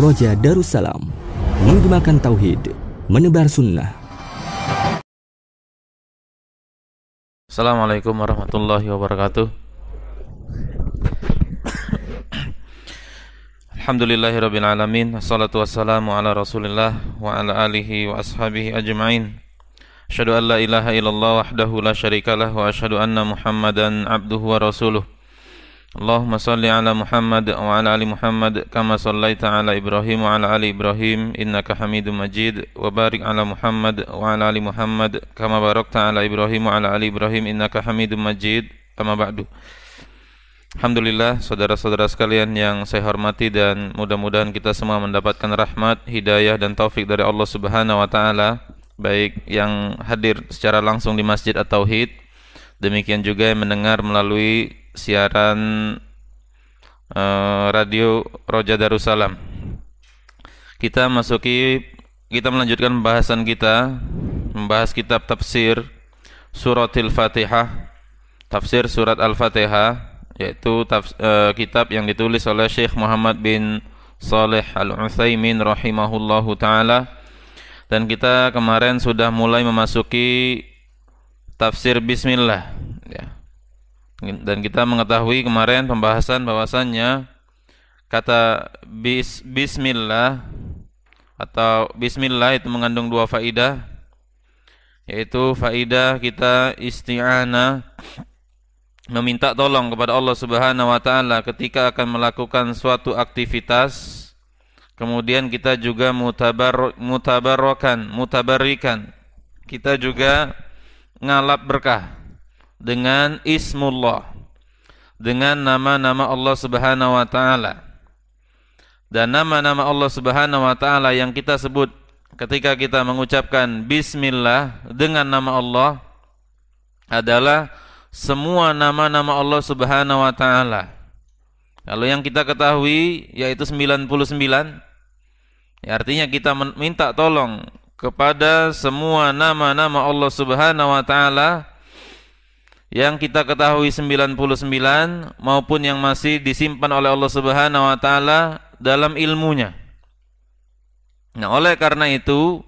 Roja Darussalam Menggemakan tauhid, menebar sunnah. Assalamualaikum warahmatullahi wabarakatuh. Alhamdulillahirabbil alamin Assalatu wassalamu ala Rasulillah wa ala alihi wa ashabihi ajmain. أشهد أن لا إله إلا الله وحده لا شريك له وأشهد أن محمدا عبده ورسوله اللهم صل على محمد وعلى آل محمد كما صليت على إبراهيم وعلى آل إبراهيم إنك حميد مجيد وبارك على محمد وعلى آل محمد كما باركت على إبراهيم وعلى آل إبراهيم إنك حميد مجيد أما بعد Alhamdulillah saudara-saudara sekalian yang saya hormati dan mudah-mudahan kita semua mendapatkan rahmat, hidayah dan taufik dari Allah Subhanahu wa taala baik yang hadir secara langsung di Masjid atau tauhid demikian juga yang mendengar melalui siaran uh, radio Roja Darussalam kita masuki kita melanjutkan pembahasan kita membahas kitab tafsir suratil fatihah tafsir surat al-fatihah yaitu taf, uh, eh, kitab yang ditulis oleh Syekh Muhammad bin Saleh al uthaymin rahimahullahu taala dan kita kemarin sudah mulai memasuki tafsir bismillah ya. Dan kita mengetahui kemarin pembahasan bahwasannya kata bis, bismillah atau bismillah itu mengandung dua faidah yaitu faidah kita isti'anah meminta tolong kepada Allah Subhanahu wa taala ketika akan melakukan suatu aktivitas Kemudian kita juga mutabar mutabarokan, mutabarikan. Kita juga ngalap berkah dengan ismullah. Dengan nama-nama Allah Subhanahu wa taala. Dan nama-nama Allah Subhanahu wa taala yang kita sebut ketika kita mengucapkan bismillah dengan nama Allah adalah semua nama-nama Allah Subhanahu wa taala. Kalau yang kita ketahui yaitu 99 Ya, artinya kita minta tolong kepada semua nama-nama Allah Subhanahu wa taala yang kita ketahui 99 maupun yang masih disimpan oleh Allah Subhanahu wa taala dalam ilmunya. Nah, oleh karena itu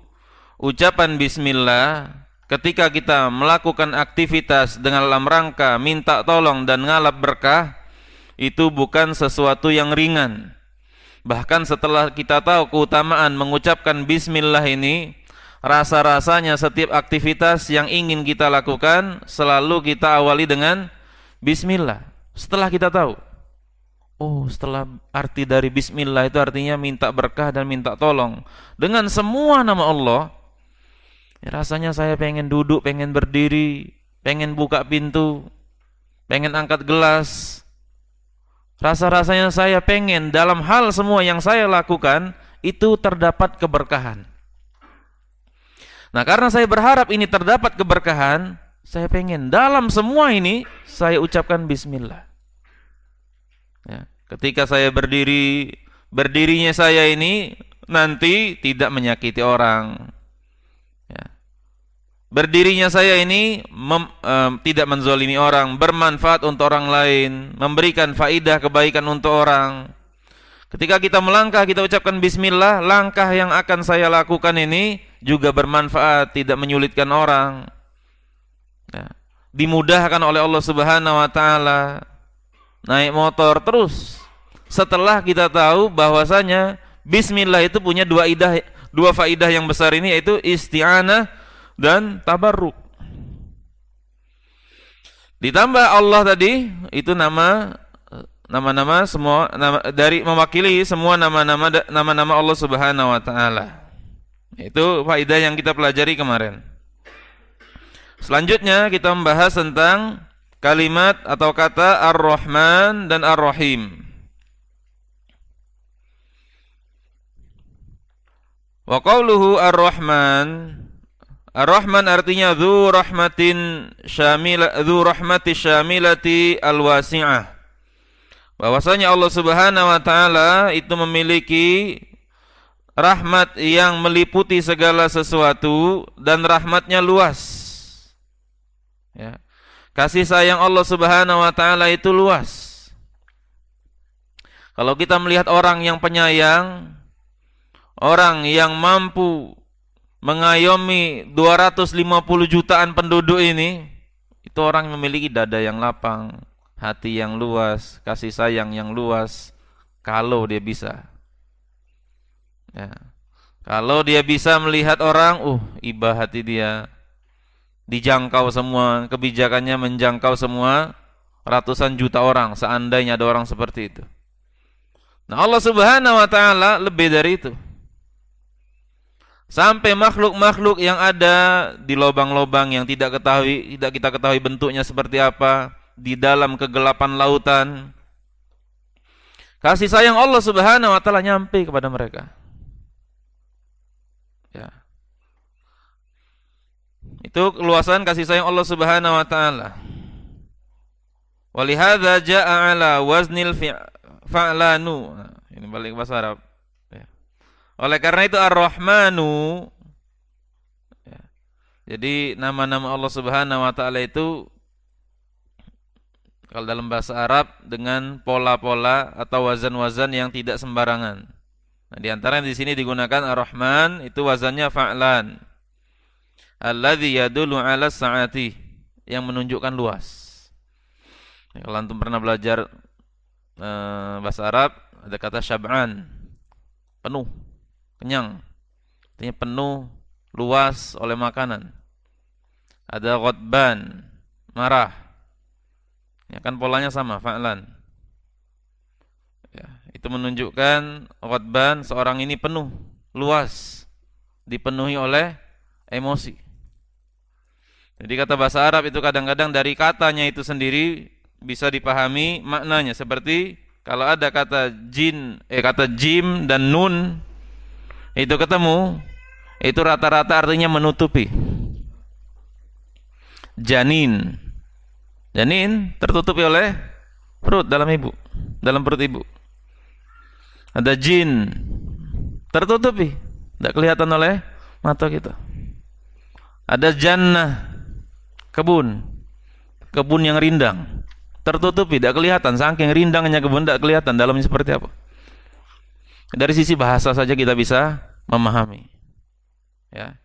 ucapan bismillah ketika kita melakukan aktivitas dengan dalam rangka minta tolong dan ngalap berkah itu bukan sesuatu yang ringan Bahkan setelah kita tahu keutamaan mengucapkan bismillah ini, rasa-rasanya setiap aktivitas yang ingin kita lakukan selalu kita awali dengan bismillah. Setelah kita tahu, oh setelah arti dari bismillah itu artinya minta berkah dan minta tolong. Dengan semua nama Allah, ya, rasanya saya pengen duduk, pengen berdiri, pengen buka pintu, pengen angkat gelas, Rasa-rasanya saya pengen dalam hal semua yang saya lakukan itu terdapat keberkahan. Nah, karena saya berharap ini terdapat keberkahan, saya pengen dalam semua ini saya ucapkan bismillah. Ya, ketika saya berdiri, berdirinya saya ini nanti tidak menyakiti orang, Berdirinya saya ini mem, e, tidak menzolimi orang, bermanfaat untuk orang lain, memberikan faidah kebaikan untuk orang. Ketika kita melangkah, kita ucapkan bismillah, langkah yang akan saya lakukan ini juga bermanfaat, tidak menyulitkan orang. Ya. Dimudahkan oleh Allah Subhanahu wa taala. Naik motor terus. Setelah kita tahu bahwasanya bismillah itu punya dua idah, dua faidah yang besar ini yaitu isti'anah dan tabarruk. Ditambah Allah tadi itu nama nama-nama semua nama, dari mewakili semua nama-nama nama-nama Allah Subhanahu wa taala. Itu faedah yang kita pelajari kemarin. Selanjutnya kita membahas tentang kalimat atau kata Ar-Rahman dan Ar-Rahim. Wa qawluhu Ar-Rahman Ar-Rahman artinya Dhu rahmatin syamila Dhu rahmati syamilati al-wasi'ah. Bahwasanya Allah Subhanahu wa taala itu memiliki rahmat yang meliputi segala sesuatu dan rahmatnya luas. Ya. Kasih sayang Allah Subhanahu wa taala itu luas. Kalau kita melihat orang yang penyayang, orang yang mampu mengayomi 250 jutaan penduduk ini itu orang yang memiliki dada yang lapang hati yang luas kasih sayang yang luas kalau dia bisa ya. kalau dia bisa melihat orang uh iba hati dia dijangkau semua kebijakannya menjangkau semua ratusan juta orang seandainya ada orang seperti itu nah Allah subhanahu wa ta'ala lebih dari itu sampai makhluk-makhluk yang ada di lubang-lubang yang tidak ketahui tidak kita ketahui bentuknya seperti apa di dalam kegelapan lautan kasih sayang Allah Subhanahu wa taala nyampe kepada mereka ya itu keluasan kasih sayang Allah Subhanahu wa taala walihadza jaa ala waznil fa'lanu ini balik bahasa Arab oleh karena itu Ar-Rahmanu ya. Jadi nama-nama Allah Subhanahu wa taala itu kalau dalam bahasa Arab dengan pola-pola atau wazan-wazan yang tidak sembarangan. Nah, di antara di sini digunakan Ar-Rahman itu wazannya fa'lan. Alladhi yadulu 'ala sa'ati yang menunjukkan luas. Ya, kalau antum pernah belajar eh, bahasa Arab ada kata syab'an penuh kenyang. Artinya penuh, luas oleh makanan. Ada ghadban, marah. Ya kan polanya sama, fa'lan. Ya, itu menunjukkan ghadban seorang ini penuh, luas, dipenuhi oleh emosi. Jadi kata bahasa Arab itu kadang-kadang dari katanya itu sendiri bisa dipahami maknanya seperti kalau ada kata jin eh kata jim dan nun itu ketemu itu rata-rata artinya menutupi janin janin tertutupi oleh perut dalam ibu dalam perut ibu ada jin tertutupi tidak kelihatan oleh mata kita ada jannah kebun kebun yang rindang tertutupi tidak kelihatan saking rindangnya kebun tidak kelihatan dalamnya seperti apa dari sisi bahasa saja kita bisa memahami. Ya.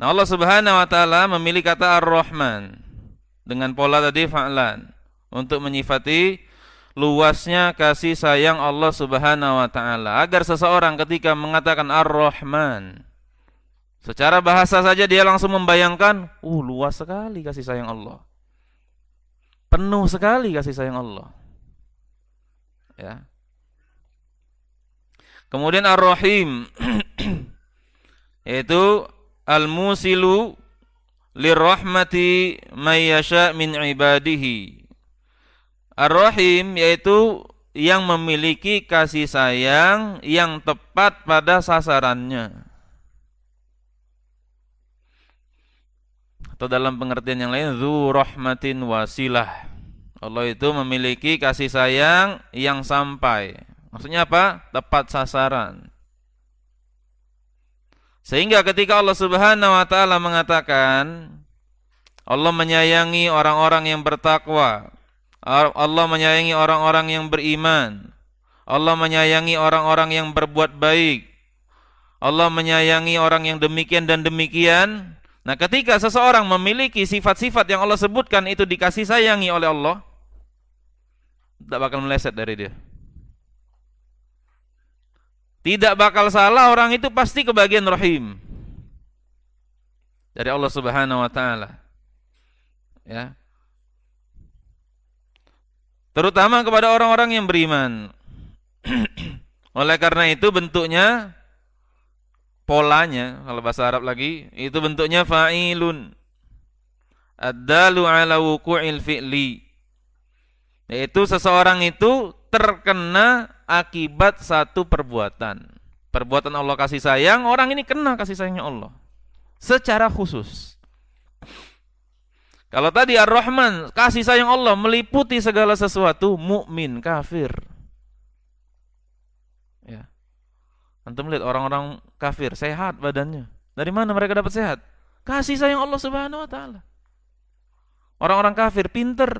Nah, Allah Subhanahu wa taala memilih kata Ar-Rahman dengan pola tadi fa'lan untuk menyifati luasnya kasih sayang Allah Subhanahu wa taala agar seseorang ketika mengatakan Ar-Rahman secara bahasa saja dia langsung membayangkan uh luas sekali kasih sayang Allah penuh sekali kasih sayang Allah ya Kemudian Ar-Rahim yaitu Al-Musilu lirrahmati may yasha min ibadihi. Ar-Rahim yaitu yang memiliki kasih sayang yang tepat pada sasarannya. Atau dalam pengertian yang lain, zu rahmatin wasilah. Allah itu memiliki kasih sayang yang sampai. Maksudnya apa? Tepat sasaran. Sehingga ketika Allah Subhanahu wa taala mengatakan Allah menyayangi orang-orang yang bertakwa. Allah menyayangi orang-orang yang beriman. Allah menyayangi orang-orang yang berbuat baik. Allah menyayangi orang yang demikian dan demikian. Nah, ketika seseorang memiliki sifat-sifat yang Allah sebutkan itu dikasih sayangi oleh Allah, tidak akan meleset dari dia. Tidak bakal salah orang itu pasti kebagian rahim. Dari Allah Subhanahu wa taala. Ya. Terutama kepada orang-orang yang beriman. Oleh karena itu bentuknya polanya kalau bahasa Arab lagi itu bentuknya fa'ilun ad-dalu ala wuqu'il fi'li yaitu seseorang itu terkena akibat satu perbuatan. Perbuatan Allah kasih sayang, orang ini kena kasih sayangnya Allah. Secara khusus. Kalau tadi Ar-Rahman, kasih sayang Allah meliputi segala sesuatu, mukmin, kafir. Ya. Antum lihat orang-orang kafir, sehat badannya. Dari mana mereka dapat sehat? Kasih sayang Allah Subhanahu wa taala. Orang-orang kafir pinter,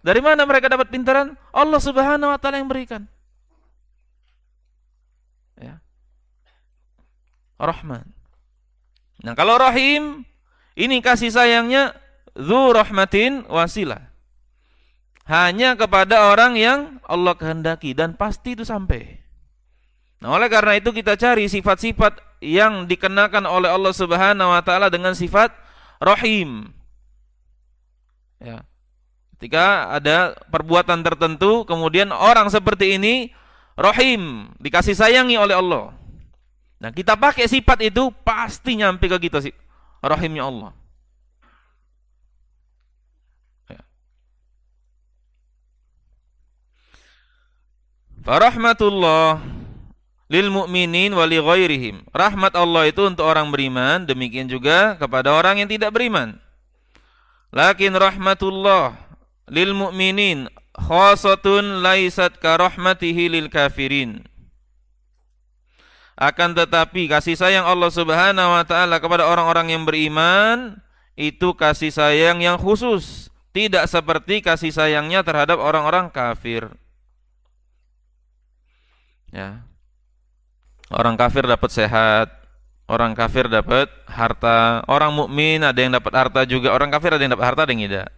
dari mana mereka dapat pintaran? Allah Subhanahu wa taala yang berikan. Ya. Rahman. Nah, kalau Rahim ini kasih sayangnya dzu rahmatin wasilah. Hanya kepada orang yang Allah kehendaki dan pasti itu sampai. Nah, oleh karena itu kita cari sifat-sifat yang dikenakan oleh Allah Subhanahu wa taala dengan sifat rahim. Ya. Ketika ada perbuatan tertentu, kemudian orang seperti ini rohim, dikasih sayangi oleh Allah. Nah, kita pakai sifat itu pasti nyampe ke kita sih rahimnya Allah. Ya. Farahmatullah lil mu'minin wa ghairihim. Rahmat Allah itu untuk orang beriman, demikian juga kepada orang yang tidak beriman. Lakin rahmatullah lil mu'minin khosotun laisat karahmatihi lil kafirin akan tetapi kasih sayang Allah Subhanahu wa taala kepada orang-orang yang beriman itu kasih sayang yang khusus, tidak seperti kasih sayangnya terhadap orang-orang kafir. Ya. Orang kafir dapat sehat, orang kafir dapat harta, orang mukmin ada yang dapat harta juga, orang kafir ada yang dapat harta ada yang tidak.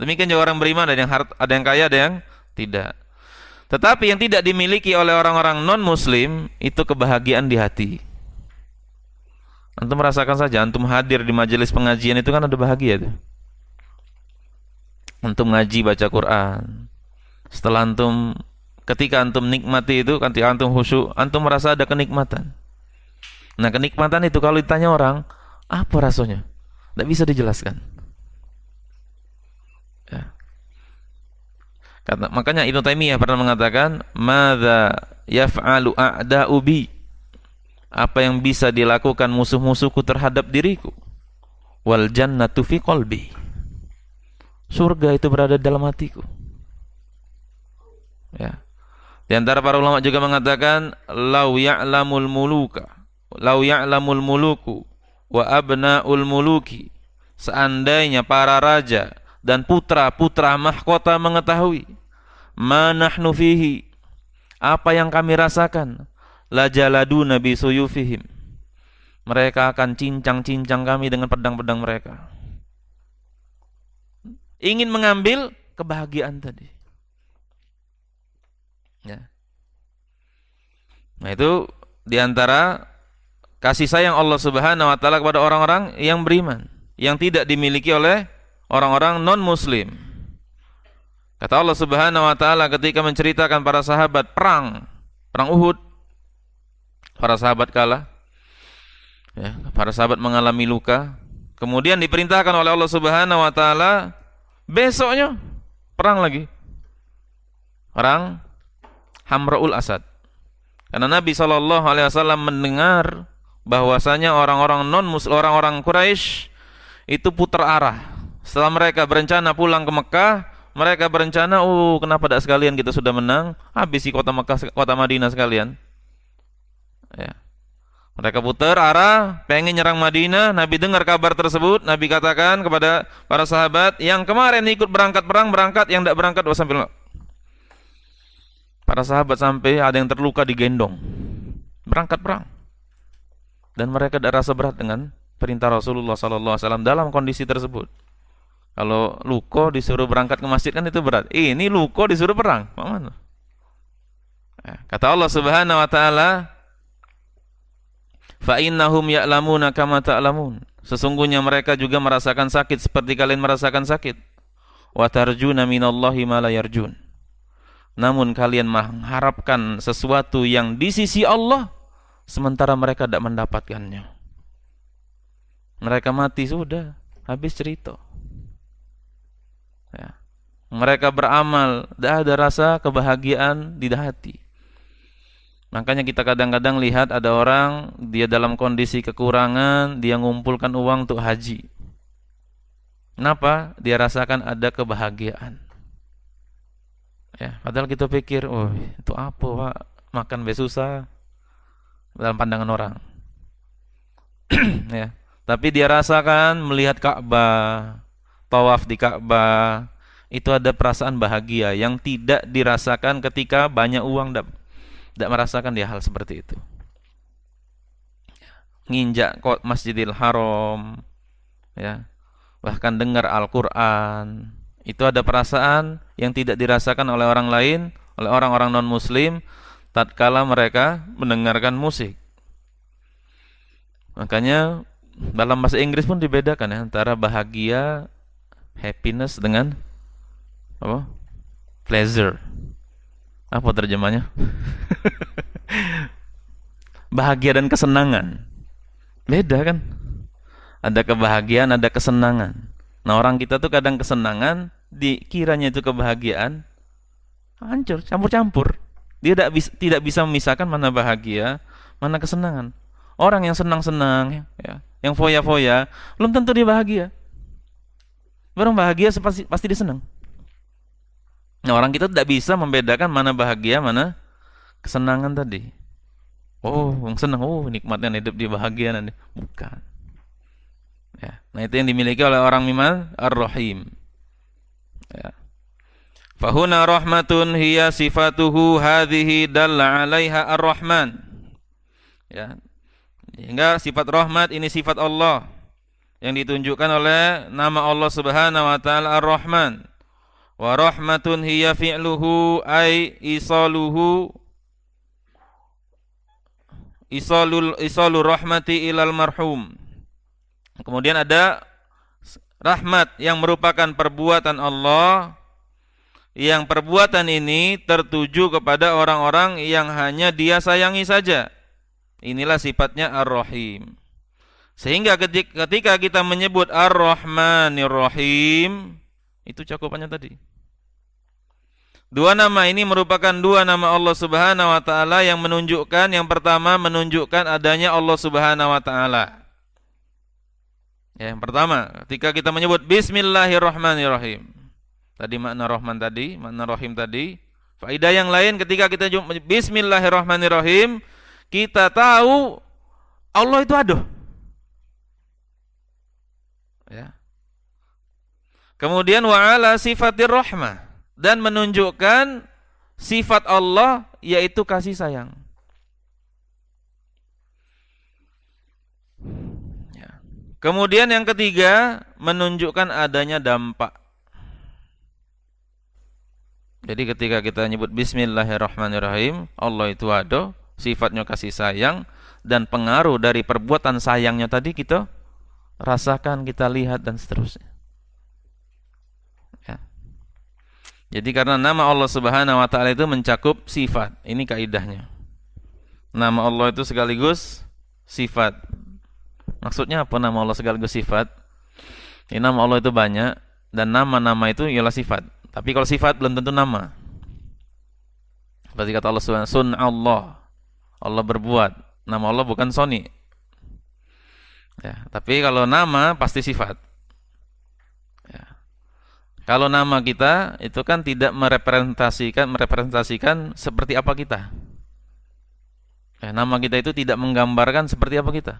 Demikian juga orang beriman ada yang harta, ada yang kaya, ada yang tidak. Tetapi yang tidak dimiliki oleh orang-orang non-muslim itu kebahagiaan di hati. Antum merasakan saja, antum hadir di majelis pengajian itu kan ada bahagia itu. Antum ngaji baca Quran. Setelah antum ketika antum nikmati itu, ketika kan antum khusyuk, antum merasa ada kenikmatan. Nah, kenikmatan itu kalau ditanya orang, apa rasanya? Tidak bisa dijelaskan. Ya. Kata, makanya Ibn Taimiyah pernah mengatakan, mada yaf'alu a'da'ubi Apa yang bisa dilakukan musuh-musuhku terhadap diriku? Wal jannatu fi qalbi. Surga itu berada dalam hatiku. Ya. Di antara para ulama juga mengatakan, "Lau ya'lamul muluka, lau ya'lamul muluku wa abna'ul muluki." Seandainya para raja dan putra-putra mahkota mengetahui manahnu fihi apa yang kami rasakan la jaladu nabi suyufihim mereka akan cincang-cincang kami dengan pedang-pedang mereka ingin mengambil kebahagiaan tadi ya nah itu diantara kasih sayang Allah Subhanahu wa taala kepada orang-orang yang beriman yang tidak dimiliki oleh orang-orang non-muslim. Kata Allah Subhanahu wa taala ketika menceritakan para sahabat perang, perang Uhud. Para sahabat kalah. Ya, para sahabat mengalami luka. Kemudian diperintahkan oleh Allah Subhanahu wa taala besoknya perang lagi. Perang Hamraul Asad. Karena Nabi Shallallahu alaihi wasallam mendengar bahwasanya orang-orang non muslim orang-orang Quraisy itu putar arah setelah mereka berencana pulang ke Mekah, mereka berencana, "Uh, kenapa tidak sekalian kita sudah menang? Habis si kota Mekah, kota Madinah sekalian." Ya. Mereka putar arah, pengen nyerang Madinah. Nabi dengar kabar tersebut. Nabi katakan kepada para sahabat, yang kemarin ikut berangkat perang, berangkat. Yang tidak berangkat, oh, sampai Para sahabat sampai ada yang terluka digendong. Berangkat perang. Dan mereka tidak rasa berat dengan perintah Rasulullah SAW dalam kondisi tersebut. Kalau Luko disuruh berangkat ke masjid kan itu berat. Ini Luko disuruh perang. Mana? Eh, kata Allah Subhanahu wa taala, "Fa innahum ya'lamuna kama ta'lamun." Sesungguhnya mereka juga merasakan sakit seperti kalian merasakan sakit. Wa tarjuna minallahi ma Namun kalian mengharapkan sesuatu yang di sisi Allah sementara mereka tidak mendapatkannya. Mereka mati sudah, habis cerita. Ya. Mereka beramal, dah ada rasa kebahagiaan di hati. Makanya kita kadang-kadang lihat ada orang dia dalam kondisi kekurangan, dia ngumpulkan uang untuk haji. Kenapa? Dia rasakan ada kebahagiaan. Ya, padahal kita pikir, oh itu apa pak? Makan be susah dalam pandangan orang. ya, tapi dia rasakan melihat Ka'bah, tawaf di Ka'bah itu ada perasaan bahagia yang tidak dirasakan ketika banyak uang tidak merasakan dia hal seperti itu nginjak kok Masjidil Haram ya bahkan dengar Al-Qur'an itu ada perasaan yang tidak dirasakan oleh orang lain oleh orang-orang non muslim tatkala mereka mendengarkan musik makanya dalam bahasa Inggris pun dibedakan ya antara bahagia happiness dengan apa pleasure apa terjemahnya bahagia dan kesenangan beda kan ada kebahagiaan ada kesenangan nah orang kita tuh kadang kesenangan dikiranya itu kebahagiaan hancur campur-campur dia tidak bisa, tidak bisa memisahkan mana bahagia mana kesenangan orang yang senang-senang ya yang foya-foya belum tentu dia bahagia Orang bahagia pasti, pasti dia senang. Nah orang kita tidak bisa membedakan mana bahagia, mana kesenangan tadi. Oh, yang senang, oh nikmatnya hidup di bahagia nanti. Bukan. Ya. Nah itu yang dimiliki oleh orang mimal ar-rahim. Ya. Fahuna rahmatun hiya sifatuhu hadhihi dalla alaiha ar-rahman. Ya. Sehingga sifat rahmat ini sifat Allah yang ditunjukkan oleh nama Allah Subhanahu wa taala Ar-Rahman. Wa rahmatun hiya fi'luhu ay isaluhu isalul isalur rahmati ilal marhum. Kemudian ada rahmat yang merupakan perbuatan Allah yang perbuatan ini tertuju kepada orang-orang yang hanya dia sayangi saja. Inilah sifatnya Ar-Rahim. Sehingga ketika kita menyebut Ar-Rahmanir Rahim, itu cakupannya tadi. Dua nama ini merupakan dua nama Allah Subhanahu wa taala yang menunjukkan yang pertama menunjukkan adanya Allah Subhanahu wa taala. Ya, yang pertama, ketika kita menyebut bismillahirrahmanirrahim. Tadi makna Rahman tadi, makna Rahim tadi. Faedah yang lain ketika kita bismillahirrahmanirrahim, kita tahu Allah itu aduh. Kemudian wa'ala sifatir rahmah dan menunjukkan sifat Allah yaitu kasih sayang. Ya. Kemudian yang ketiga menunjukkan adanya dampak. Jadi ketika kita nyebut Bismillahirrahmanirrahim, Allah itu ada, sifatnya kasih sayang dan pengaruh dari perbuatan sayangnya tadi kita rasakan, kita lihat dan seterusnya. Jadi karena nama Allah Subhanahu wa taala itu mencakup sifat. Ini kaidahnya. Nama Allah itu sekaligus sifat. Maksudnya apa nama Allah sekaligus sifat? Ini ya, nama Allah itu banyak dan nama-nama itu ialah sifat. Tapi kalau sifat belum tentu nama. Seperti kata Allah Subhanahu sun Allah. Allah berbuat. Nama Allah bukan Sony. Ya, tapi kalau nama pasti sifat. Kalau nama kita itu kan tidak merepresentasikan merepresentasikan seperti apa kita. Eh, nama kita itu tidak menggambarkan seperti apa kita.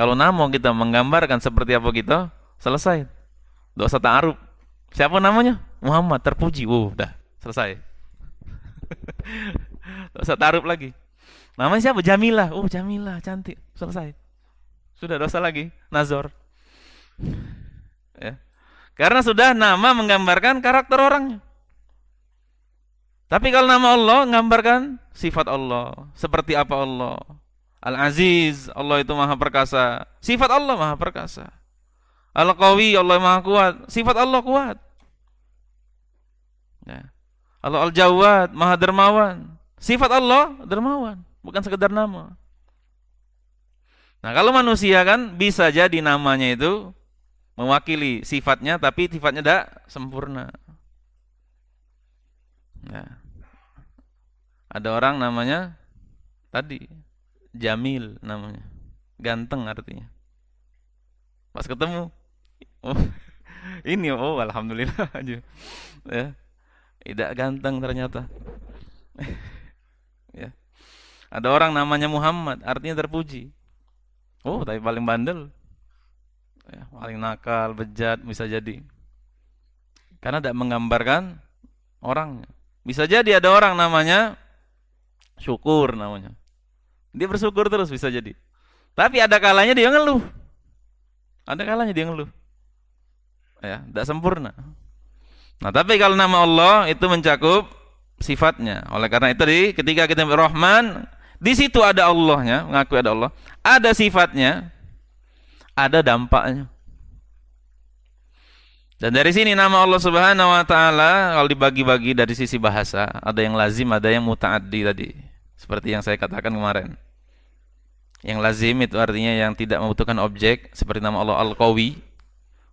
Kalau nama kita menggambarkan seperti apa kita, selesai. Dosa ta'aruf. Siapa namanya? Muhammad terpuji. Wow, dah, selesai. dosa ta'aruf lagi. Nama siapa? Jamilah. Oh, Jamilah cantik. Selesai. Sudah dosa lagi. Nazor. Ya. Karena sudah nama menggambarkan karakter orangnya. Tapi kalau nama Allah menggambarkan sifat Allah, seperti apa Allah. Al-Aziz, Allah itu maha perkasa. Sifat Allah maha perkasa. Al-Qawi, Allah maha kuat. Sifat Allah kuat. Ya. Allah Al-Jawad, maha dermawan. Sifat Allah dermawan, bukan sekedar nama. Nah kalau manusia kan bisa jadi namanya itu mewakili sifatnya tapi sifatnya tidak sempurna ya. ada orang namanya tadi Jamil namanya ganteng artinya pas ketemu oh, ini oh alhamdulillah aja ya tidak ganteng ternyata ya ada orang namanya Muhammad artinya terpuji oh tapi paling bandel paling nakal, bejat bisa jadi. Karena tidak menggambarkan orangnya. Bisa jadi ada orang namanya syukur namanya. Dia bersyukur terus bisa jadi. Tapi ada kalanya dia ngeluh. Ada kalanya dia ngeluh. Ya, tidak sempurna. Nah, tapi kalau nama Allah itu mencakup sifatnya. Oleh karena itu di ketika kita berrohman di situ ada Allahnya, mengakui ada Allah, ada sifatnya, ada dampaknya. Dan dari sini nama Allah Subhanahu wa taala kalau dibagi-bagi dari sisi bahasa, ada yang lazim, ada yang mutaaddi tadi. Seperti yang saya katakan kemarin. Yang lazim itu artinya yang tidak membutuhkan objek, seperti nama Allah Al-Qawi.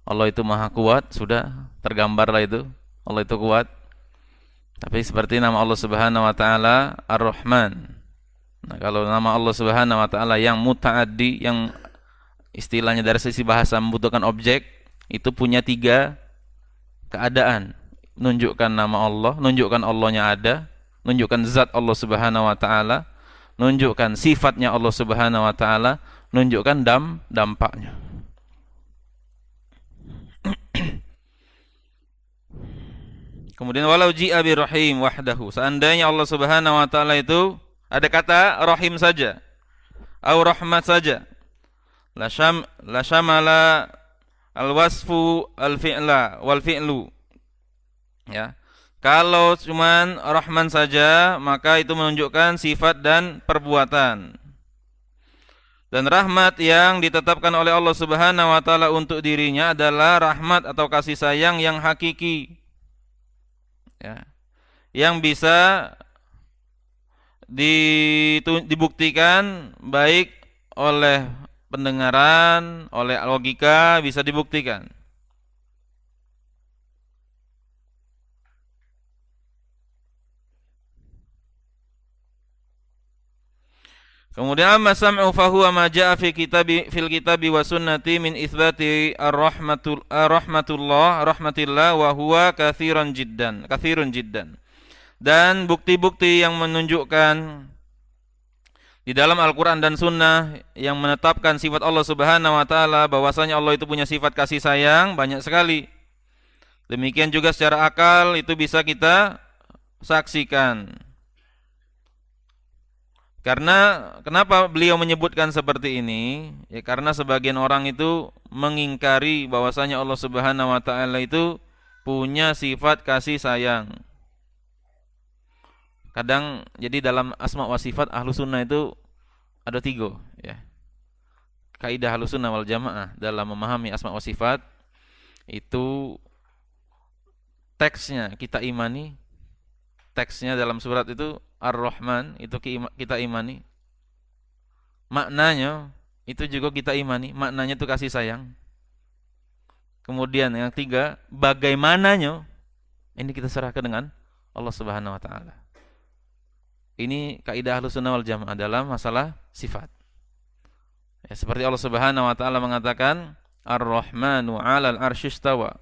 Allah itu Maha Kuat, sudah tergambarlah itu. Allah itu kuat. Tapi seperti nama Allah Subhanahu wa taala Ar-Rahman. Nah, kalau nama Allah Subhanahu wa taala yang mutaaddi yang istilahnya dari sisi bahasa membutuhkan objek itu punya tiga keadaan nunjukkan nama Allah nunjukkan Allahnya ada nunjukkan zat Allah Subhanahu wa taala nunjukkan sifatnya Allah Subhanahu wa taala nunjukkan dam dampaknya Kemudian walau ji'a bi rahim wahdahu. Seandainya Allah Subhanahu wa taala itu ada kata rahim saja. atau rahmat saja. La syam la syamala al-wasfu al-fi'la wal fi'lu. Ya. Kalau cuman Rahman saja, maka itu menunjukkan sifat dan perbuatan. Dan rahmat yang ditetapkan oleh Allah Subhanahu wa taala untuk dirinya adalah rahmat atau kasih sayang yang hakiki. Ya. Yang bisa dibuktikan baik oleh pendengaran, oleh logika bisa dibuktikan. Kemudian amma sam'u huwa ma jaa fi kitabi fil kitabi wa sunnati min itsbati ar-rahmatul rahmatullah rahmatillah wa huwa katsiran jiddan katsirun jiddan. Dan bukti-bukti yang menunjukkan di dalam Al-Quran dan Sunnah yang menetapkan sifat Allah Subhanahu Wa Taala bahwasanya Allah itu punya sifat kasih sayang banyak sekali. Demikian juga secara akal itu bisa kita saksikan. Karena kenapa beliau menyebutkan seperti ini? Ya karena sebagian orang itu mengingkari bahwasanya Allah Subhanahu Wa Taala itu punya sifat kasih sayang kadang jadi dalam asma wa sifat ahlu sunnah itu ada tiga ya kaidah ahlu sunnah wal jamaah dalam memahami asma wa sifat itu teksnya kita imani teksnya dalam surat itu ar-rahman itu kita imani maknanya itu juga kita imani maknanya itu kasih sayang kemudian yang tiga bagaimananya ini kita serahkan dengan Allah Subhanahu wa taala ini kaidah Ahlussunnah wal Jamaah dalam masalah sifat. Ya, seperti Allah Subhanahu wa taala mengatakan Ar-Rahmanu 'alal arsyistawa.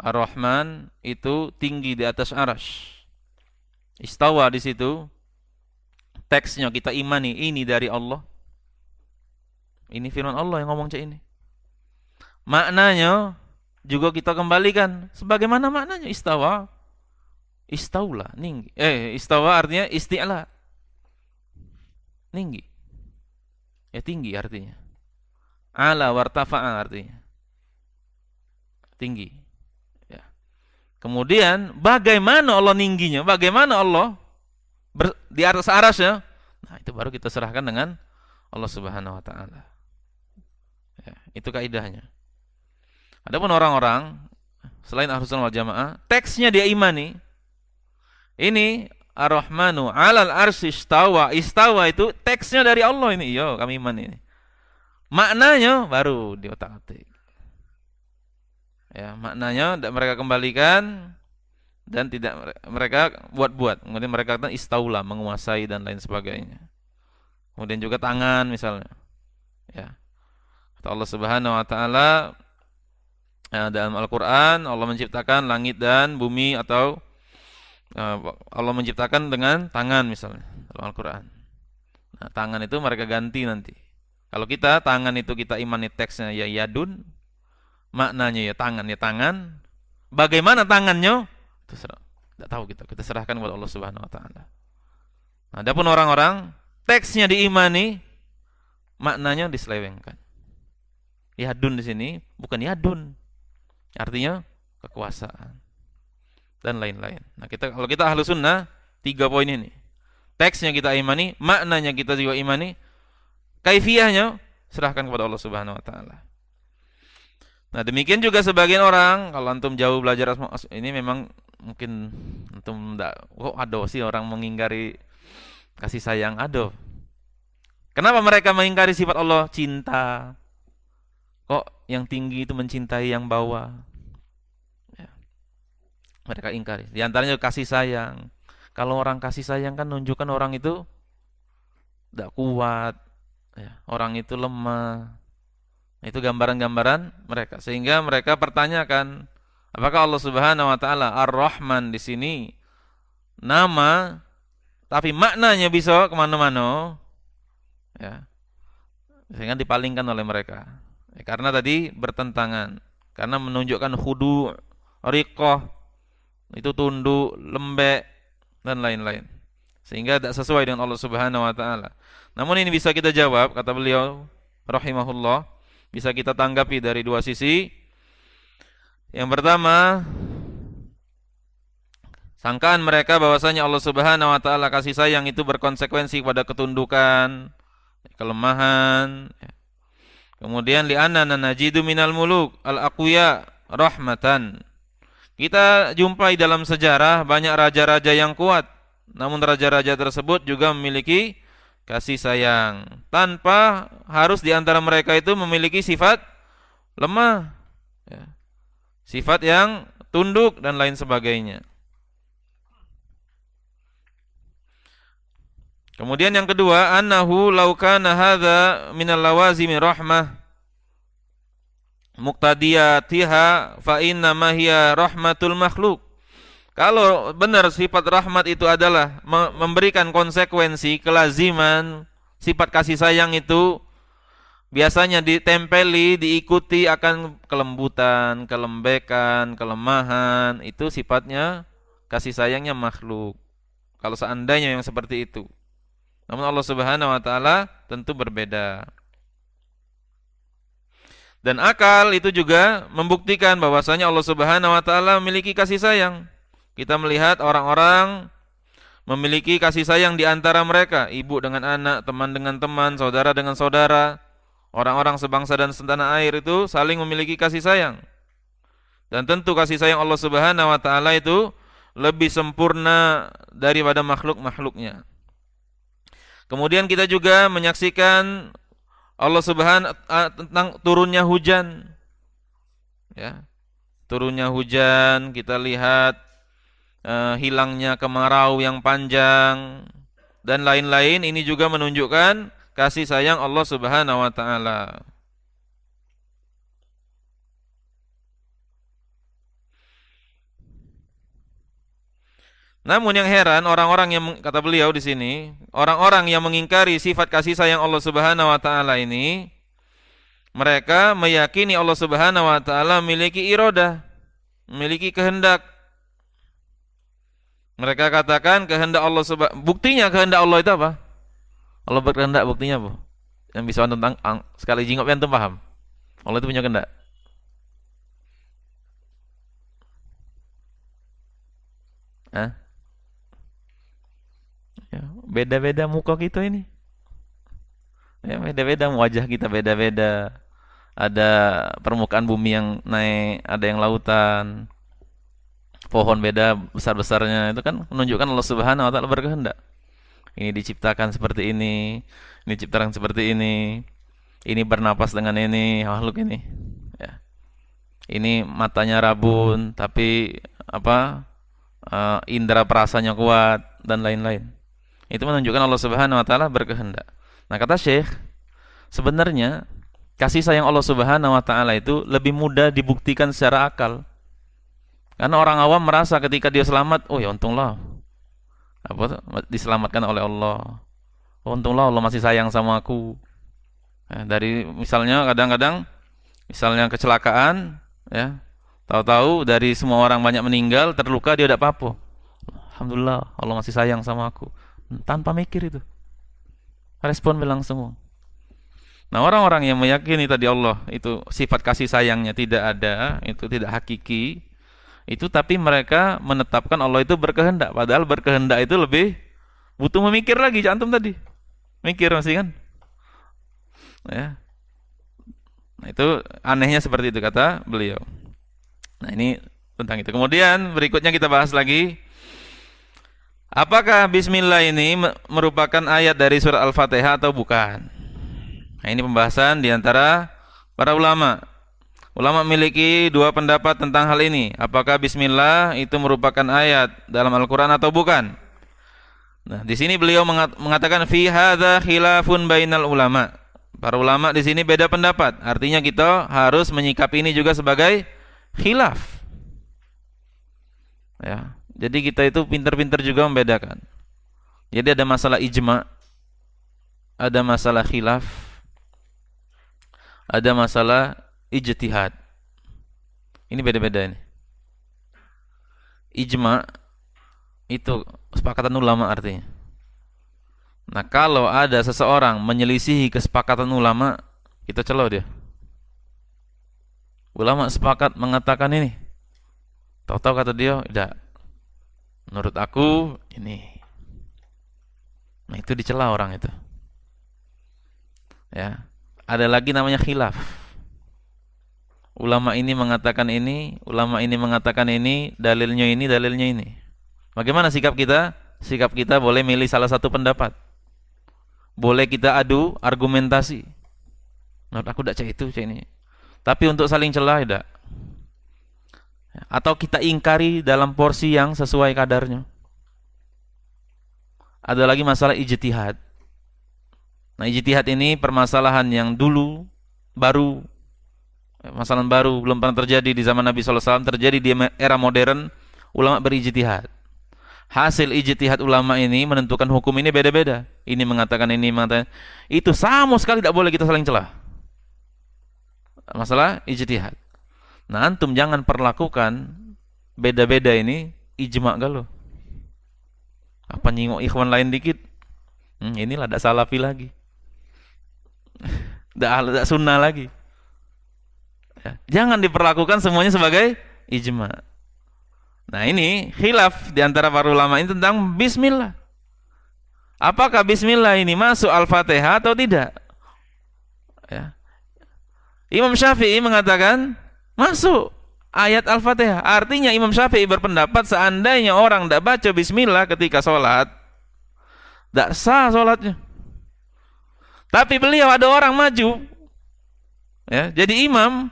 Ar-Rahman itu tinggi di atas arsy. Istawa di situ teksnya kita imani ini dari Allah. Ini firman Allah yang ngomong cek ini. Maknanya juga kita kembalikan sebagaimana maknanya istawa istaula ninggi eh istawa artinya isti'la ninggi ya tinggi artinya ala wartafa'a artinya tinggi ya. kemudian bagaimana Allah ningginya bagaimana Allah ber, di atas aras ya nah itu baru kita serahkan dengan Allah Subhanahu wa taala ya, itu kaidahnya adapun orang-orang selain ahlus wal jamaah teksnya dia imani ini Ar-Rahmanu alal arsy istawa. Istawa itu teksnya dari Allah ini. Yo, kami iman ini. Maknanya baru di otak-atik. Ya, maknanya tidak mereka kembalikan dan tidak mereka buat-buat. Kemudian mereka kata ista'ulah menguasai dan lain sebagainya. Kemudian juga tangan misalnya. Ya. Kata Allah Subhanahu wa taala eh, dalam Al-Qur'an Allah menciptakan langit dan bumi atau Eh, Allah menciptakan dengan tangan misalnya dalam Al-Quran. Nah, tangan itu mereka ganti nanti. Kalau kita tangan itu kita imani teksnya ya yadun, maknanya ya tangan ya tangan. Bagaimana tangannya? Terserah. Tidak tahu kita. Kita serahkan kepada Allah Subhanahu Wa Taala. Nah, adapun orang-orang teksnya diimani, maknanya diselewengkan. Yadun di sini bukan yadun, artinya kekuasaan dan lain-lain. Nah, kita kalau kita ahlu sunnah tiga poin ini. Teksnya kita imani, maknanya kita juga imani, kaifiyahnya serahkan kepada Allah Subhanahu wa taala. Nah, demikian juga sebagian orang kalau antum jauh belajar asma ini memang mungkin antum enggak kok oh, ada sih orang mengingkari kasih sayang ada. Kenapa mereka mengingkari sifat Allah cinta? Kok yang tinggi itu mencintai yang bawah? mereka ingkari. Di antaranya kasih sayang. Kalau orang kasih sayang kan nunjukkan orang itu tidak kuat, ya, orang itu lemah. Itu gambaran-gambaran mereka. Sehingga mereka pertanyakan, apakah Allah Subhanahu wa taala Ar-Rahman di sini nama tapi maknanya bisa kemana-mana ya sehingga dipalingkan oleh mereka ya, karena tadi bertentangan karena menunjukkan hudu rikoh itu tunduk, lembek dan lain-lain. Sehingga tidak sesuai dengan Allah Subhanahu wa taala. Namun ini bisa kita jawab kata beliau rahimahullah, bisa kita tanggapi dari dua sisi. Yang pertama, sangkaan mereka bahwasanya Allah Subhanahu wa taala kasih sayang itu berkonsekuensi pada ketundukan, kelemahan. Ya. Kemudian li'anna najidu minal muluk al-aqwiya rahmatan kita jumpai dalam sejarah banyak raja-raja yang kuat, namun raja-raja tersebut juga memiliki kasih sayang. Tanpa harus di antara mereka itu memiliki sifat lemah, ya. sifat yang tunduk dan lain sebagainya. Kemudian yang kedua, annahu laukana hadza minal lawazimi rahmah muqtadiyatiha fa inna ma hiya rahmatul makhluk. Kalau benar sifat rahmat itu adalah memberikan konsekuensi kelaziman sifat kasih sayang itu biasanya ditempeli, diikuti akan kelembutan, kelembekan, kelemahan, itu sifatnya kasih sayangnya makhluk. Kalau seandainya yang seperti itu. Namun Allah Subhanahu wa taala tentu berbeda. Dan akal itu juga membuktikan bahwasanya Allah Subhanahu wa taala memiliki kasih sayang. Kita melihat orang-orang memiliki kasih sayang di antara mereka, ibu dengan anak, teman dengan teman, saudara dengan saudara. Orang-orang sebangsa dan setanah air itu saling memiliki kasih sayang. Dan tentu kasih sayang Allah Subhanahu wa taala itu lebih sempurna daripada makhluk-makhluknya. Kemudian kita juga menyaksikan Allah Subhanahu eh, tentang turunnya hujan. Ya. Turunnya hujan kita lihat uh, hilangnya kemarau yang panjang dan lain-lain ini juga menunjukkan kasih sayang Allah Subhanahu wa taala. Namun yang heran orang-orang yang kata beliau di sini, orang-orang yang mengingkari sifat kasih sayang Allah Subhanahu wa taala ini mereka meyakini Allah Subhanahu wa taala memiliki iroda, memiliki kehendak. Mereka katakan kehendak Allah Subhanahu buktinya kehendak Allah itu apa? Allah berkehendak buktinya apa? Yang bisa tentang sekali jingok yang paham. Allah itu punya kehendak. Hah? ya beda-beda muka kita ini ya beda-beda wajah kita beda-beda ada permukaan bumi yang naik ada yang lautan pohon beda besar-besarnya itu kan menunjukkan Allah Subhanahu wa taala berkehendak ini diciptakan seperti ini ini diciptakan seperti ini ini bernapas dengan ini makhluk ini ya ini matanya rabun tapi apa uh, indera perasanya kuat dan lain-lain itu menunjukkan Allah Subhanahu wa taala berkehendak. Nah, kata Syekh, sebenarnya kasih sayang Allah Subhanahu wa taala itu lebih mudah dibuktikan secara akal. Karena orang awam merasa ketika dia selamat, oh ya untunglah. Apa diselamatkan oleh Allah. Oh, untunglah Allah masih sayang sama aku. Nah, dari misalnya kadang-kadang misalnya kecelakaan ya. Tahu-tahu dari semua orang banyak meninggal, terluka dia tidak apa-apa. Alhamdulillah Allah masih sayang sama aku. Hmm, tanpa mikir itu respon bilang semua. nah orang-orang yang meyakini tadi Allah itu sifat kasih sayangnya tidak ada itu tidak hakiki itu tapi mereka menetapkan Allah itu berkehendak padahal berkehendak itu lebih butuh memikir lagi cantum tadi mikir masih kan ya nah, itu anehnya seperti itu kata beliau nah ini tentang itu kemudian berikutnya kita bahas lagi Apakah bismillah ini merupakan ayat dari surah Al-Fatihah atau bukan? Nah, ini pembahasan di antara para ulama. Ulama memiliki dua pendapat tentang hal ini. Apakah bismillah itu merupakan ayat dalam Al-Qur'an atau bukan? Nah, di sini beliau mengatakan fi hadza khilafun bainal ulama. Para ulama di sini beda pendapat. Artinya kita harus menyikapi ini juga sebagai khilaf. Ya, jadi kita itu pintar-pintar juga membedakan. Jadi ada masalah ijma, ada masalah khilaf, ada masalah ijtihad. Ini beda-beda ini. Ijma itu kesepakatan ulama artinya. Nah, kalau ada seseorang menyelisihi kesepakatan ulama, kita celo dia. Ulama sepakat mengatakan ini. Tahu-tahu kata dia, tidak menurut aku ini nah itu dicela orang itu ya ada lagi namanya khilaf ulama ini mengatakan ini ulama ini mengatakan ini dalilnya ini dalilnya ini bagaimana sikap kita sikap kita boleh milih salah satu pendapat boleh kita adu argumentasi menurut aku tidak cek itu cek ini tapi untuk saling celah tidak atau kita ingkari dalam porsi yang sesuai kadarnya. Ada lagi masalah ijtihad. Nah, ijtihad ini permasalahan yang dulu baru eh, masalah baru belum pernah terjadi di zaman Nabi SAW terjadi di era modern ulama berijtihad hasil ijtihad ulama ini menentukan hukum ini beda-beda ini mengatakan ini mengatakan itu sama sekali tidak boleh kita saling celah masalah ijtihad Nah antum jangan perlakukan beda-beda ini ijma gak lo? Apa nyingok ikhwan lain dikit? Hmm, inilah dak salafi lagi. dak sunnah lagi. Ya. Jangan diperlakukan semuanya sebagai ijma. Nah ini khilaf diantara para ulama ini tentang bismillah. Apakah bismillah ini masuk Al-Fatihah atau tidak? Ya. Imam Syafi'i mengatakan Masuk ayat Al-Fatihah. Artinya Imam Syafi'i berpendapat seandainya orang tidak baca bismillah ketika sholat, tidak sah sholatnya. Tapi beliau ada orang maju, ya, jadi imam,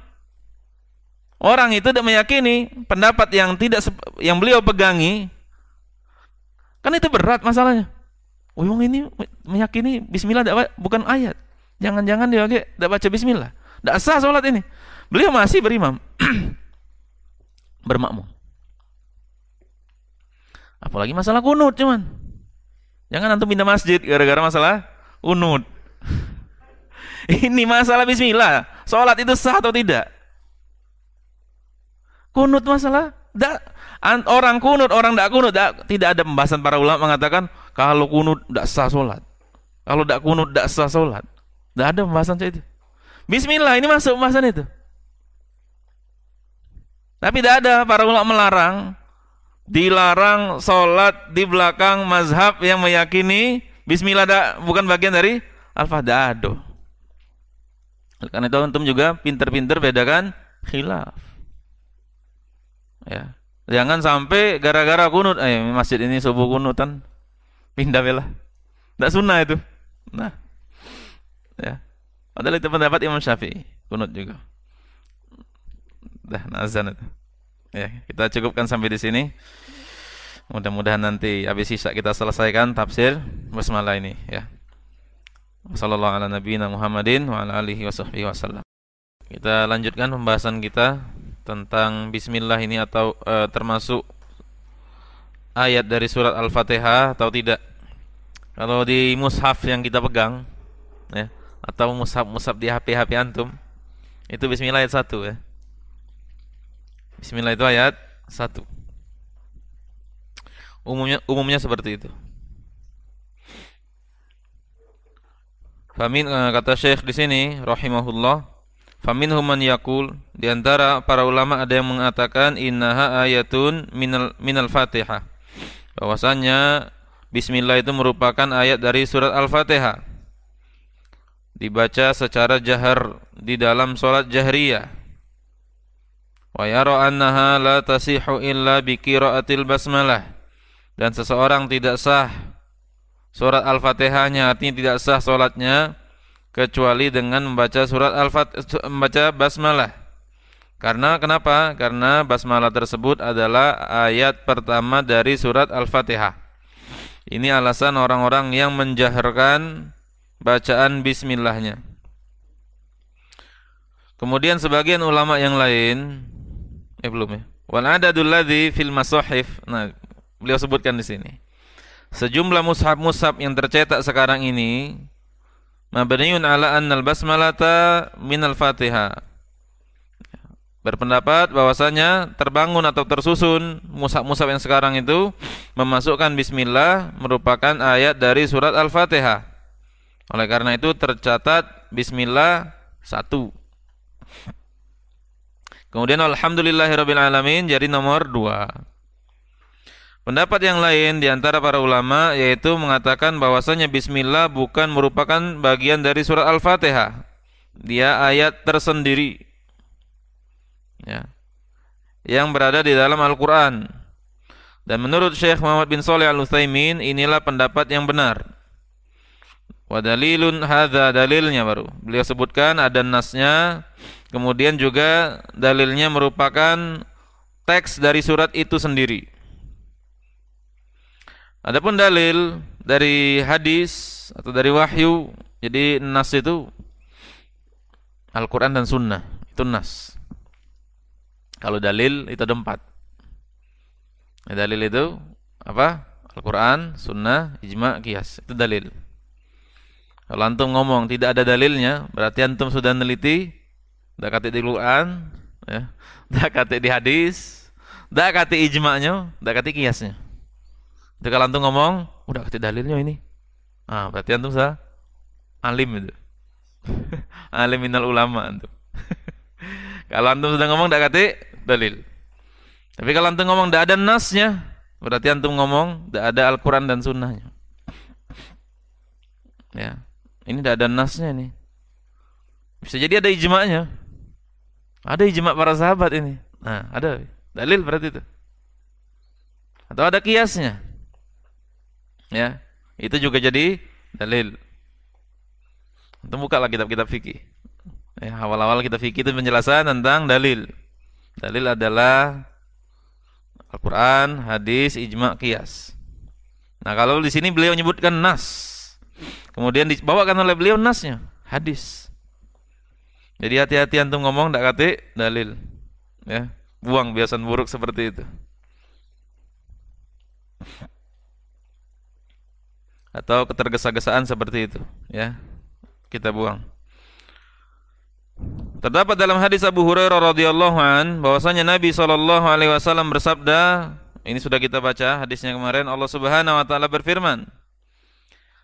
orang itu tidak meyakini pendapat yang tidak yang beliau pegangi, kan itu berat masalahnya. Uyung oh, ini meyakini Bismillah bukan ayat, jangan-jangan dia tidak baca Bismillah, tidak sah sholat ini. Beliau masih berimam. Bermakmum. Apalagi masalah kunut cuman. Jangan antum pindah masjid gara-gara masalah kunut. Ini masalah bismillah. Sholat itu sah atau tidak? Kunut masalah. Da, orang kunut, orang tidak kunut. Da, tidak ada pembahasan para ulama mengatakan kalau kunut tidak sah sholat. Kalau tidak kunut tidak sah sholat. Tidak ada pembahasan itu. Bismillah ini masuk pembahasan itu. Tapi tidak ada para ulama melarang. Dilarang sholat di belakang mazhab yang meyakini Bismillah da, bukan bagian dari Al-Fatihah. Karena itu antum juga pinter-pinter bedakan khilaf. Ya. Jangan sampai gara-gara kunut, eh masjid ini subuh kunutan, pindah bela. Tidak sunnah itu. Nah. Ya. Padahal itu pendapat Imam Syafi'i, kunut juga. Dah azan itu. Ya, kita cukupkan sampai di sini. Mudah-mudahan nanti habis sisa kita selesaikan tafsir basmalah ini ya. Wassallallahu ala nabiyina Muhammadin wa ala alihi wasallam. Kita lanjutkan pembahasan kita tentang bismillah ini atau e, termasuk ayat dari surat Al-Fatihah atau tidak. Kalau di mushaf yang kita pegang ya atau mushaf-mushaf di HP-HP antum itu bismillah ayat 1 ya. Bismillah itu ayat 1. Umumnya umumnya seperti itu. Famin eh, kata Syekh di sini rahimahullah, famin human yakul di antara para ulama ada yang mengatakan innaha ayatun minal minal Fatihah. Bahwasanya bismillah itu merupakan ayat dari surat Al-Fatihah. Dibaca secara jahar di dalam solat jahriyah wa yara annaha la tasihu illa bi qiraatil basmalah dan seseorang tidak sah surat Al-Fatihahnya artinya tidak sah salatnya kecuali dengan membaca surat Al-Fatihah membaca basmalah karena kenapa? Karena basmalah tersebut adalah ayat pertama dari surat Al-Fatihah. Ini alasan orang-orang yang menjaharkan bacaan bismillahnya. Kemudian sebagian ulama yang lain Eh belum ya. Wal adadul ladzi fil masahif. Nah, beliau sebutkan di sini. Sejumlah mushaf-mushaf yang tercetak sekarang ini mabniun ala annal basmalata minal Fatihah. Berpendapat bahwasanya terbangun atau tersusun mushaf-mushaf yang sekarang itu memasukkan bismillah merupakan ayat dari surat Al-Fatihah. Oleh karena itu tercatat bismillah satu Kemudian alamin jadi nomor dua. Pendapat yang lain di antara para ulama yaitu mengatakan bahwasanya bismillah bukan merupakan bagian dari surat Al-Fatihah. Dia ayat tersendiri. Ya. Yang berada di dalam Al-Qur'an. Dan menurut Syekh Muhammad bin Saleh Al-Utsaimin inilah pendapat yang benar. Wa dalilun hadza dalilnya baru. Beliau sebutkan ada nasnya, kemudian juga dalilnya merupakan teks dari surat itu sendiri. Adapun dalil dari hadis atau dari wahyu, jadi nas itu Al-Qur'an dan sunnah, itu nas. Kalau dalil itu ada empat. Dalil itu apa? Al-Qur'an, sunnah, ijma, kias. Itu dalil. Kalau antum ngomong tidak ada dalilnya, berarti antum sudah neliti tidak kata di Quran, ya. Dak kata di hadis, dak kata ijma'nya, tidak kata kiasnya. Jadi kalau antum ngomong, udah kata dalilnya ini. Ah, berarti antum sah alim itu. alim minal ulama antum. kalau antum sudah ngomong tidak kata dalil. Tapi kalau antum ngomong tidak ada nasnya, berarti antum ngomong tidak ada Al-Qur'an dan sunnahnya. Ya. Ini tidak ada nasnya ini. Bisa jadi ada ijma'nya. Ada ijma' para sahabat ini. Nah, ada dalil berarti itu. Atau ada kiasnya. Ya, itu juga jadi dalil. Itu bukalah kitab-kitab fikih. Ya, awal-awal kita fikih itu penjelasan tentang dalil. Dalil adalah Al-Qur'an, hadis, ijma', kias. Nah, kalau di sini beliau menyebutkan nas Kemudian dibawakan oleh beliau nasnya, hadis. Jadi hati-hati antum ngomong tidak kate dalil. Ya, buang biasan buruk seperti itu. Atau ketergesa-gesaan seperti itu, ya. Kita buang. Terdapat dalam hadis Abu Hurairah radhiyallahu an bahwasanya Nabi saw bersabda, ini sudah kita baca hadisnya kemarin Allah Subhanahu wa taala berfirman,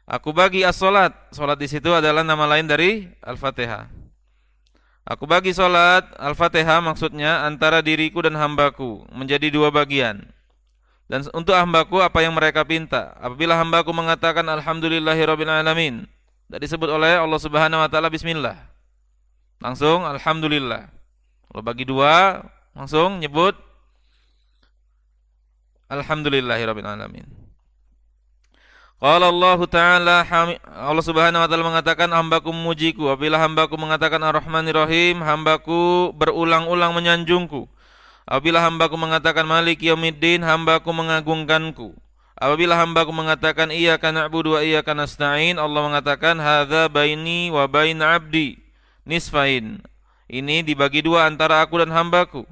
Aku bagi as-salat. Salat di situ adalah nama lain dari Al-Fatihah. Aku bagi salat Al-Fatihah maksudnya antara diriku dan hambaku menjadi dua bagian. Dan untuk hambaku apa yang mereka pinta. Apabila hambaku mengatakan alhamdulillahirabbil alamin, dan disebut oleh Allah Subhanahu wa taala bismillah. Langsung alhamdulillah. Kalau bagi dua langsung nyebut alhamdulillahirabbil alamin. Qala Allah Ta'ala Allah Subhanahu wa taala mengatakan hambaku memujiku apabila hambaku mengatakan Ar-Rahmanir Rahim hambaku berulang-ulang menyanjungku apabila hambaku mengatakan Malik Yaumiddin hambaku mengagungkanku apabila hambaku mengatakan iyyaka na'budu wa iyyaka nasta'in Allah mengatakan hadza baini wa bain abdi nisfain ini dibagi dua antara aku dan hambaku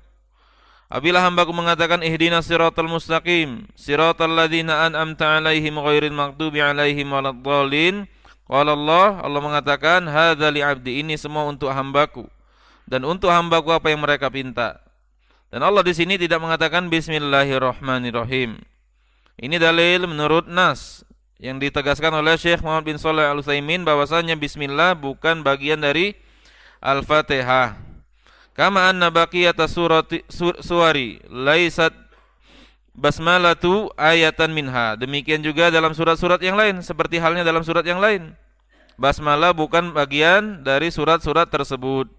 Apabila hambaku mengatakan ihdina siratal mustaqim siratal ladzina an'amta alaihim ghairil maghdubi alaihim waladdallin qala Allah Allah mengatakan hadza li abdi ini semua untuk hambaku dan untuk hambaku apa yang mereka pinta dan Allah di sini tidak mengatakan bismillahirrahmanirrahim ini dalil menurut nas yang ditegaskan oleh Syekh Muhammad bin Shalih Al Utsaimin bahwasanya bismillah bukan bagian dari Al-Fatihah Kama anna baqiyata surati suwari laisat basmalatu ayatan minha. Demikian juga dalam surat-surat yang lain seperti halnya dalam surat yang lain. Basmalah bukan bagian dari surat-surat tersebut.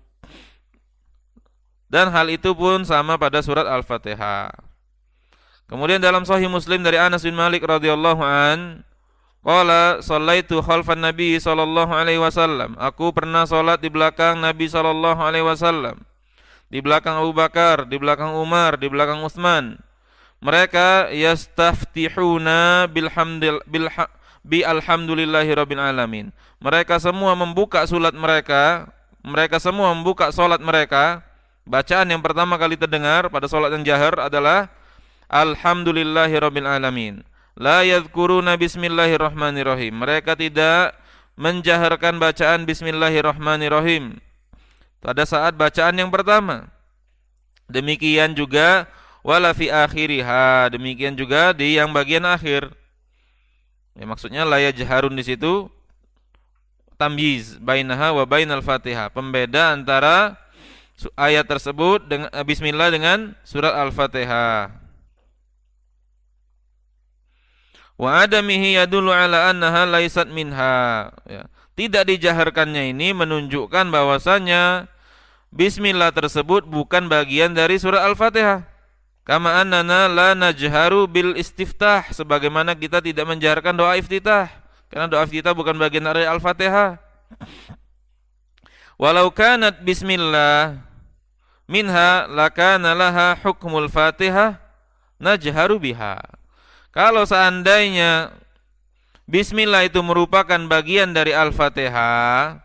Dan hal itu pun sama pada surat Al-Fatihah. Kemudian dalam Sahih Muslim dari Anas bin Malik radhiyallahu an, qala sallaitu khalfan Nabi sallallahu alaihi wasallam. Aku pernah salat di belakang Nabi sallallahu alaihi wasallam di belakang Abu Bakar, di belakang Umar, di belakang Utsman. Mereka yastaftihuna bilhamdil bilha, bi alhamdulillahi rabbil alamin. Mereka semua membuka salat mereka, mereka semua membuka salat mereka. Bacaan yang pertama kali terdengar pada salat yang jahar adalah alhamdulillahi rabbil alamin. La yadhkuruna bismillahirrahmanirrahim. Mereka tidak menjaharkan bacaan bismillahirrahmanirrahim pada saat bacaan yang pertama. Demikian juga wala fi akhiriha, demikian juga di yang bagian akhir. Ya, maksudnya la yajharun di situ tamyiz bainaha wa bainal Fatihah, pembeda antara ayat tersebut dengan eh, bismillah dengan surat Al-Fatihah. Wa adamihi yadullu ala annaha laisat minha. Ya tidak dijaharkannya ini menunjukkan bahwasanya bismillah tersebut bukan bagian dari surah Al-Fatihah. Kama annana la najharu bil istiftah sebagaimana kita tidak menjaharkan doa iftitah karena doa iftitah bukan bagian dari Al-Fatihah. Walau kanat bismillah minha lakana laha hukmul Fatihah najharu biha. Kalau seandainya bismillah itu merupakan bagian dari Al-Fatihah,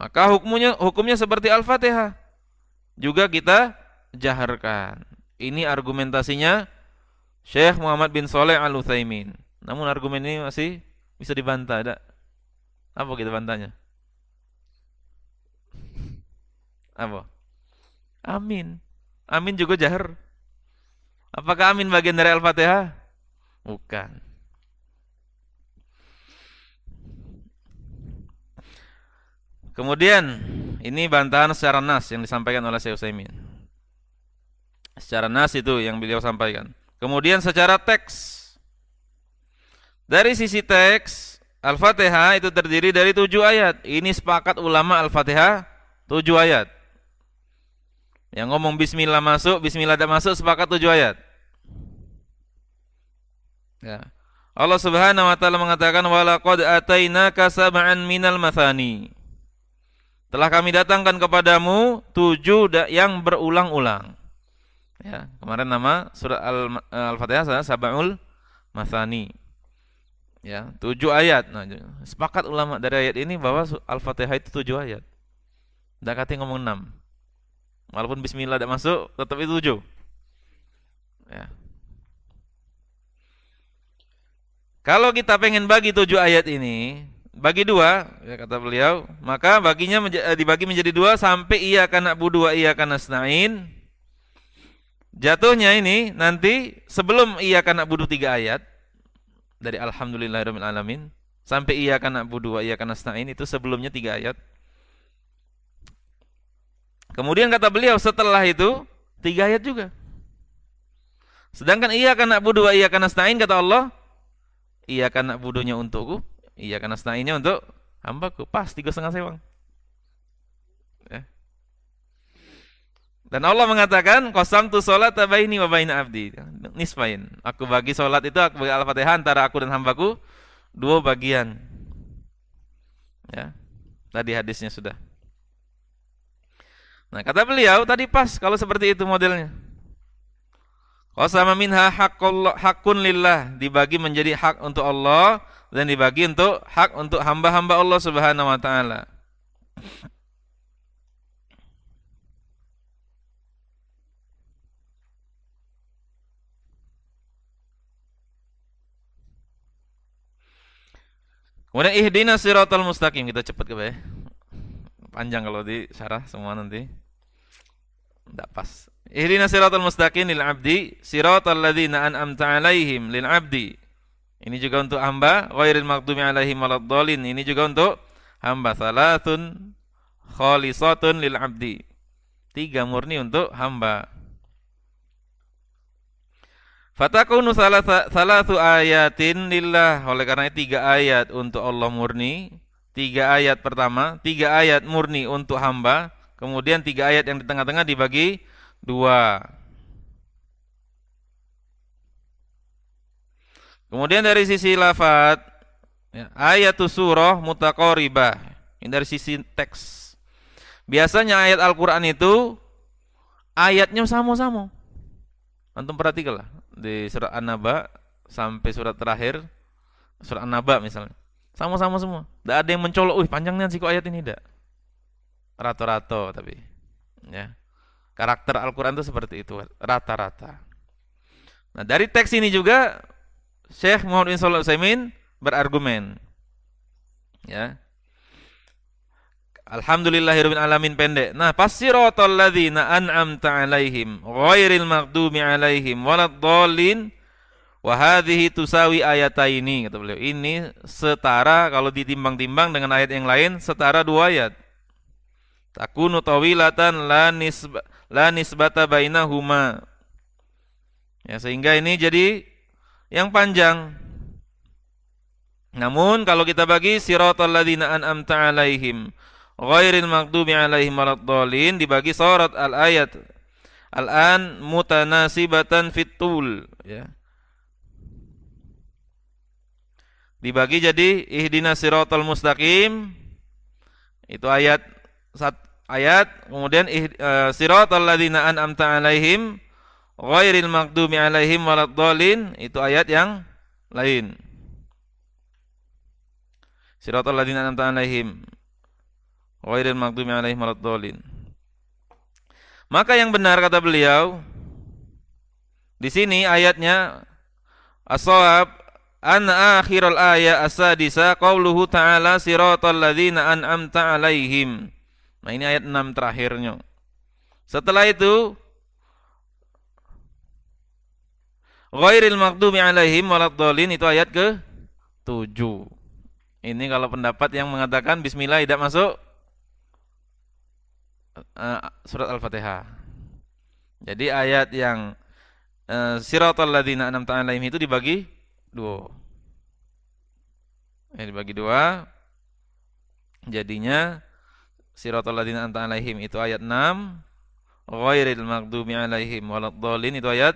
maka hukumnya hukumnya seperti Al-Fatihah. Juga kita jaharkan. Ini argumentasinya Syekh Muhammad bin Soleh Al Utsaimin. Namun argumen ini masih bisa dibantah, ada. Apa kita bantahnya? Apa? Amin. Amin juga jahar. Apakah amin bagian dari Al-Fatihah? Bukan. Kemudian ini bantahan secara nas yang disampaikan oleh Syekh Utsaimin. Secara nas itu yang beliau sampaikan. Kemudian secara teks. Dari sisi teks, Al-Fatihah itu terdiri dari tujuh ayat. Ini sepakat ulama Al-Fatihah tujuh ayat. Yang ngomong bismillah masuk, bismillah tidak masuk sepakat tujuh ayat. Ya. Allah Subhanahu wa taala mengatakan walaqad atainaka sab'an minal mathani. Telah kami datangkan kepadamu tujuh yang berulang-ulang. Ya, kemarin nama surat eh, Al-Fatihah Al Sab'ul Masani. Ya, tujuh ayat. Nah, sepakat ulama dari ayat ini bahwa Al-Fatihah itu tujuh ayat. Tidak kata ngomong enam. Walaupun bismillah tidak masuk, tetap itu tujuh. Ya. Kalau kita pengen bagi tujuh ayat ini, bagi dua, ya kata beliau, maka baginya menja eh, dibagi menjadi dua sampai ia akan nak budua ia akan nasnain Jatuhnya ini nanti sebelum ia akan nak budu tiga ayat dari alhamdulillahirobbilalamin sampai ia akan nak budu ia akan nasnain itu sebelumnya tiga ayat. Kemudian kata beliau setelah itu tiga ayat juga. Sedangkan ia akan nak budu ia akan nasnain kata Allah, ia nak budunya untukku Iya karena senainnya untuk hambaku pas tiga setengah sewang. Ya. Dan Allah mengatakan kosam tu solat tabaini wa baina abdi nisfain. Aku bagi solat itu aku bagi al-fatihah antara aku dan hambaku dua bagian. Ya. Tadi hadisnya sudah. Nah kata beliau tadi pas kalau seperti itu modelnya. kosam minha hakun lillah dibagi menjadi hak untuk Allah dan dibagi untuk hak untuk hamba-hamba Allah Subhanahu wa taala. Kemudian ihdina siratal mustaqim kita cepat ke bawah. Ya. Panjang kalau di syarah semua nanti. Tidak pas. Ihdina siratal mustaqim lil abdi siratal ladzina an'amta alaihim lil abdi ini juga untuk hamba ghairil maghdubi alaihi waladdallin. Ini juga untuk hamba salatun khalisatun lil abdi. Tiga murni untuk hamba. Fatakunu salatu ayatin lillah. Oleh karena tiga ayat untuk Allah murni. Tiga ayat pertama, tiga ayat murni untuk hamba. Kemudian tiga ayat yang di tengah-tengah dibagi dua. Kemudian dari sisi lafad ya, ayat surah mutaqaribah. Ini dari sisi teks. Biasanya ayat Al-Qur'an itu ayatnya sama-sama. Antum perhatikanlah di surat An-Naba sampai surat terakhir surat An-Naba misalnya. Sama-sama semua. Tidak ada yang mencolok, "Wih, panjangnya sih kok ayat ini tidak." Rata-rata tapi ya. Karakter Al-Qur'an itu seperti itu, rata-rata. Nah, dari teks ini juga Syekh Muhammad bin Shalih Utsaimin berargumen. Ya. Alhamdulillahirabbil alamin pendek. Nah, fasiratal ladzina an'amta alaihim ghairil maghdubi alaihim waladdallin wa hadhihi tusawi ayataini kata beliau. Ini setara kalau ditimbang-timbang dengan ayat yang lain setara dua ayat. Takunu tawilatan la nisba la nisbata bainahuma. Ya, sehingga ini jadi yang panjang. Namun kalau kita bagi siratal ladzina an'amta alaihim ghairil maghdubi alaihim waladdallin dibagi surat al-ayat al-an mutanasibatan fitul ya. Dibagi jadi ihdinas siratal mustaqim itu ayat ayat kemudian uh, siratal ladzina an'amta alaihim ghairil maghdubi alaihim waladdallin itu ayat yang lain siratal ladzina an'amta alaihim ghairil maghdubi alaihim waladdallin maka yang benar kata beliau di sini ayatnya as sawab an akhiral ayat as-sadisa qauluhu ta'ala siratal ladzina an'amta alaihim nah ini ayat 6 terakhirnya setelah itu Ghairil maghdubi alaihim waladdallin itu ayat ke 7. Ini kalau pendapat yang mengatakan bismillah tidak masuk uh, surat Al-Fatihah. Jadi ayat yang uh, siratal ladzina an'amta alaihim itu dibagi dua. Ya, dibagi dua. Jadinya siratal ladzina an'amta alaihim itu ayat 6, ghairil maghdubi alaihim waladdallin itu ayat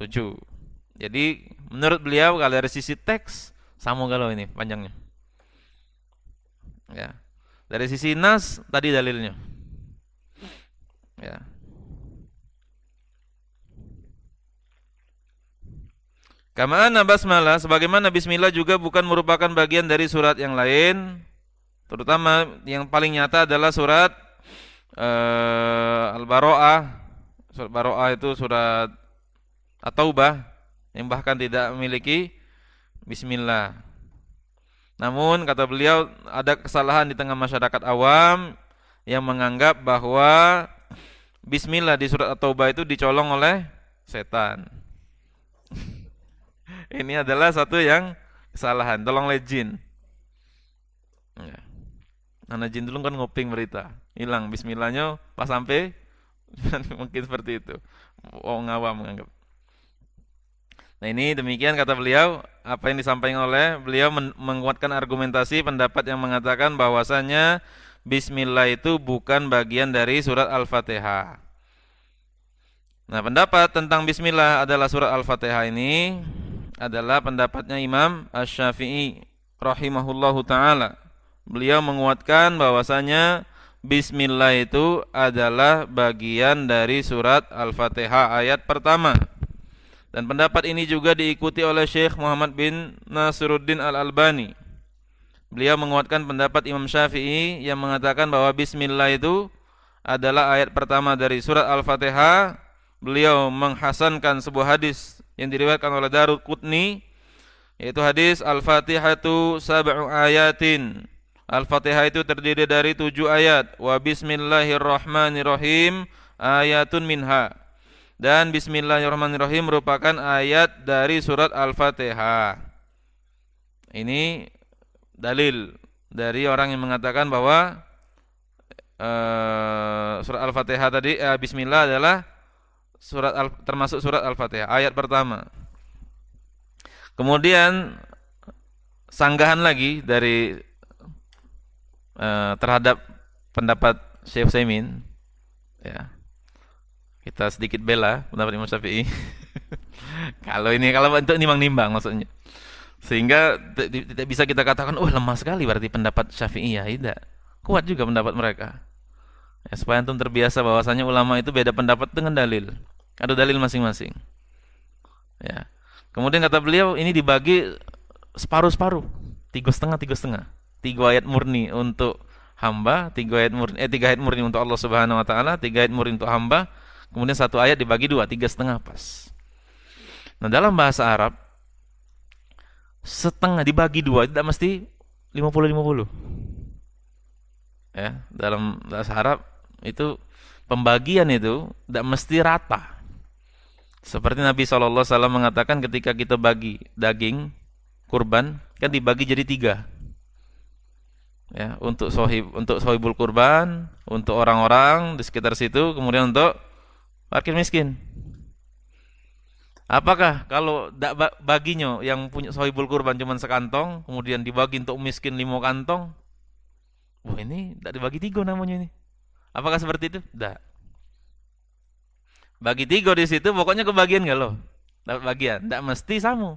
7. Jadi menurut beliau kalau dari sisi teks sama galau ini panjangnya. Ya. Dari sisi nas tadi dalilnya. Ya. Kama basmalah sebagaimana bismillah juga bukan merupakan bagian dari surat yang lain, terutama yang paling nyata adalah surat uh, eh, al baro'ah. Surat baro'ah itu surat At-Taubah yang bahkan tidak memiliki bismillah. Namun kata beliau ada kesalahan di tengah masyarakat awam yang menganggap bahwa bismillah di surat At-Taubah itu dicolong oleh setan. Ini adalah satu yang kesalahan, tolong oleh jin. Ya. Anak jin dulu kan ngoping berita, hilang bismillahnya pas sampai mungkin seperti itu. Oh ngawam menganggap. Nah ini demikian kata beliau, apa yang disampaikan oleh beliau menguatkan argumentasi pendapat yang mengatakan bahwasanya Bismillah itu bukan bagian dari surat Al-Fatihah. Nah pendapat tentang Bismillah adalah surat Al-Fatihah ini adalah pendapatnya Imam Ash-Syafi'i rahimahullahu ta'ala. Beliau menguatkan bahwasanya Bismillah itu adalah bagian dari surat Al-Fatihah ayat pertama. Dan pendapat ini juga diikuti oleh Syekh Muhammad bin Nasiruddin Al-Albani. Beliau menguatkan pendapat Imam Syafi'i yang mengatakan bahwa bismillah itu adalah ayat pertama dari surat Al-Fatihah. Beliau menghasankan sebuah hadis yang diriwayatkan oleh Darul Qutni yaitu hadis Al-Fatihatu sab'u ayatin. Al-Fatihah itu terdiri dari tujuh ayat. Wa bismillahirrahmanirrahim ayatun minha dan bismillahirrahmanirrahim merupakan ayat dari surat Al-Fatihah. Ini dalil dari orang yang mengatakan bahwa uh, surat Al-Fatihah tadi uh, bismillah adalah surat al, termasuk surat Al-Fatihah ayat pertama. Kemudian sanggahan lagi dari uh, terhadap pendapat Syekh Saimin ya kita sedikit bela pendapat Imam Syafi'i. kalau ini kalau untuk nimbang-nimbang maksudnya. Sehingga tidak bisa kita katakan oh lemah sekali berarti pendapat Syafi'i ya tidak. Kuat juga pendapat mereka. Ya, supaya antum terbiasa bahwasanya ulama itu beda pendapat dengan dalil. Ada dalil masing-masing. Ya. Kemudian kata beliau ini dibagi separuh-separuh, tiga setengah, tiga setengah, tiga ayat murni untuk hamba, tiga ayat murni, eh, tiga ayat murni untuk Allah Subhanahu Wa Taala, tiga ayat murni untuk hamba, Kemudian satu ayat dibagi dua, tiga setengah pas. Nah dalam bahasa Arab, setengah dibagi dua itu tidak mesti 50-50. Ya, dalam bahasa Arab itu pembagian itu tidak mesti rata. Seperti Nabi SAW mengatakan ketika kita bagi daging kurban kan dibagi jadi tiga ya untuk sohib untuk sohibul kurban untuk orang-orang di sekitar situ kemudian untuk Fakir miskin. Apakah kalau dak baginya yang punya sohibul kurban cuma sekantong, kemudian dibagi untuk miskin lima kantong, wah ini tidak dibagi tiga namanya ini. Apakah seperti itu? Tidak. Bagi tiga di situ, pokoknya kebagian nggak loh? Dapat bagian, tidak mesti sama.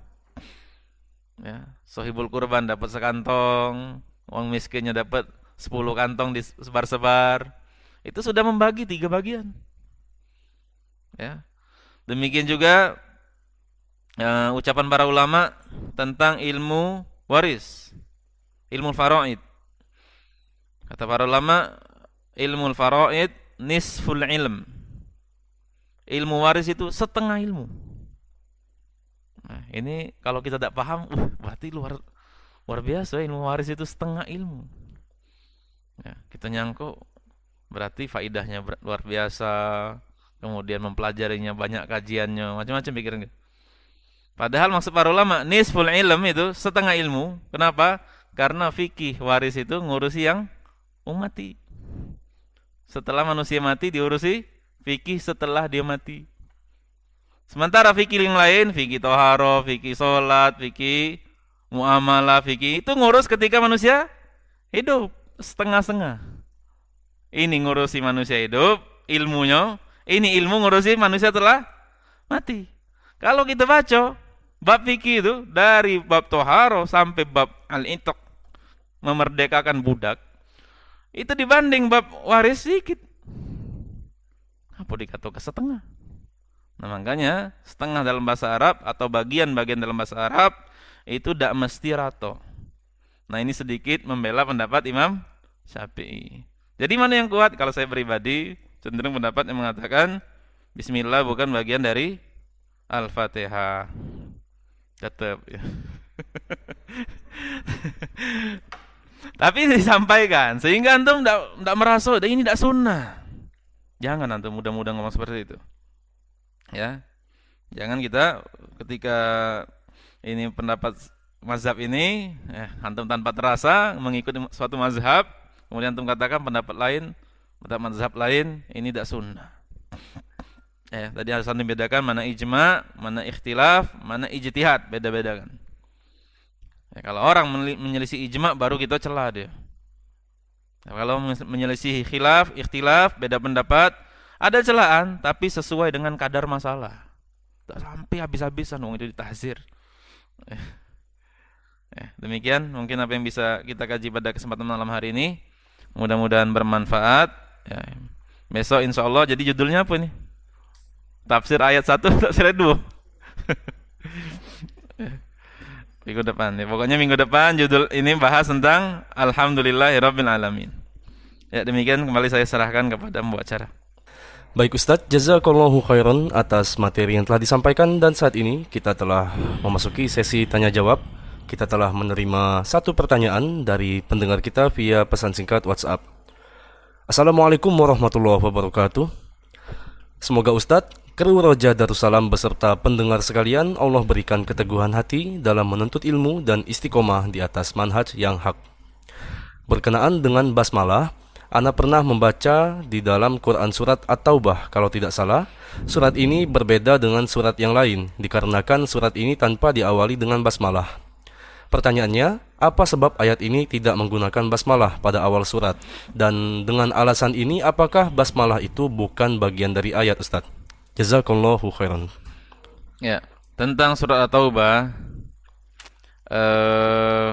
Ya, sohibul kurban dapat sekantong, uang miskinnya dapat sepuluh kantong disebar-sebar. Itu sudah membagi tiga bagian. Ya. Demikian juga uh, ucapan para ulama tentang ilmu waris, ilmu faraid. Kata para ulama, ilmu faraid nisful ilm. Ilmu waris itu setengah ilmu. Nah, ini kalau kita tidak paham, uh, berarti luar luar biasa ilmu waris itu setengah ilmu. Ya, kita nyangkut berarti faidahnya luar biasa, kemudian mempelajarinya banyak kajiannya macam-macam pikiran gitu. Padahal maksud para ulama nisful ilm itu setengah ilmu. Kenapa? Karena fikih waris itu ngurusi yang umati. Setelah manusia mati diurusi fikih setelah dia mati. Sementara fikih yang lain, fikih toharo, fikih sholat, fikih muamalah, fikih itu ngurus ketika manusia hidup setengah-setengah. Ini ngurusi manusia hidup, ilmunya ini ilmu ngurusin manusia telah mati. Kalau kita baca bab fikih itu dari bab toharo sampai bab al intok memerdekakan budak itu dibanding bab waris sedikit. Apa dikata ke setengah? Nah makanya setengah dalam bahasa Arab atau bagian-bagian dalam bahasa Arab itu tidak mesti rato. Nah ini sedikit membela pendapat Imam Syafi'i. Jadi mana yang kuat? Kalau saya pribadi cenderung pendapat yang mengatakan bismillah bukan bagian dari Al-Fatihah. Tetap ya. Tapi disampaikan sehingga antum tidak merasa ini tidak sunnah. Jangan antum mudah mudah ngomong seperti itu. Ya. Jangan kita ketika ini pendapat mazhab ini eh, antum tanpa terasa mengikuti suatu mazhab kemudian antum katakan pendapat lain Mazhab-mazhab lain ini tidak sunnah. Eh, tadi harus anda bedakan mana ijma, mana ikhtilaf, mana ijtihad, beda-bedakan. Ya, kalau orang menyelisih ijma baru kita celah dia. Ya, kalau menyelisih khilaf, ikhtilaf, beda pendapat, ada celaan tapi sesuai dengan kadar masalah. Tak sampai habis-habisan uang itu ditahzir. Eh, eh, demikian mungkin apa yang bisa kita kaji pada kesempatan malam hari ini. Mudah-mudahan bermanfaat. Ya, ya. Besok insya Allah jadi judulnya apa nih? Tafsir ayat 1, tafsir ayat 2. minggu depan. Ya, pokoknya minggu depan judul ini bahas tentang Alhamdulillahirrabbilalamin. Ya demikian kembali saya serahkan kepada pembuat acara. Baik Ustadz, jazakallahu khairan atas materi yang telah disampaikan dan saat ini kita telah memasuki sesi tanya jawab. Kita telah menerima satu pertanyaan dari pendengar kita via pesan singkat WhatsApp. Assalamualaikum warahmatullahi wabarakatuh. Semoga Ustadz, kru Roja Darussalam beserta pendengar sekalian Allah berikan keteguhan hati dalam menuntut ilmu dan istiqomah di atas manhaj yang hak. Berkenaan dengan basmalah, Ana pernah membaca di dalam Quran surat At-Taubah kalau tidak salah, surat ini berbeda dengan surat yang lain dikarenakan surat ini tanpa diawali dengan basmalah. Pertanyaannya, apa sebab ayat ini tidak menggunakan basmalah pada awal surat? Dan dengan alasan ini apakah basmalah itu bukan bagian dari ayat Ustaz? Jazakallahu khairan. Ya, tentang surat At-Taubah eh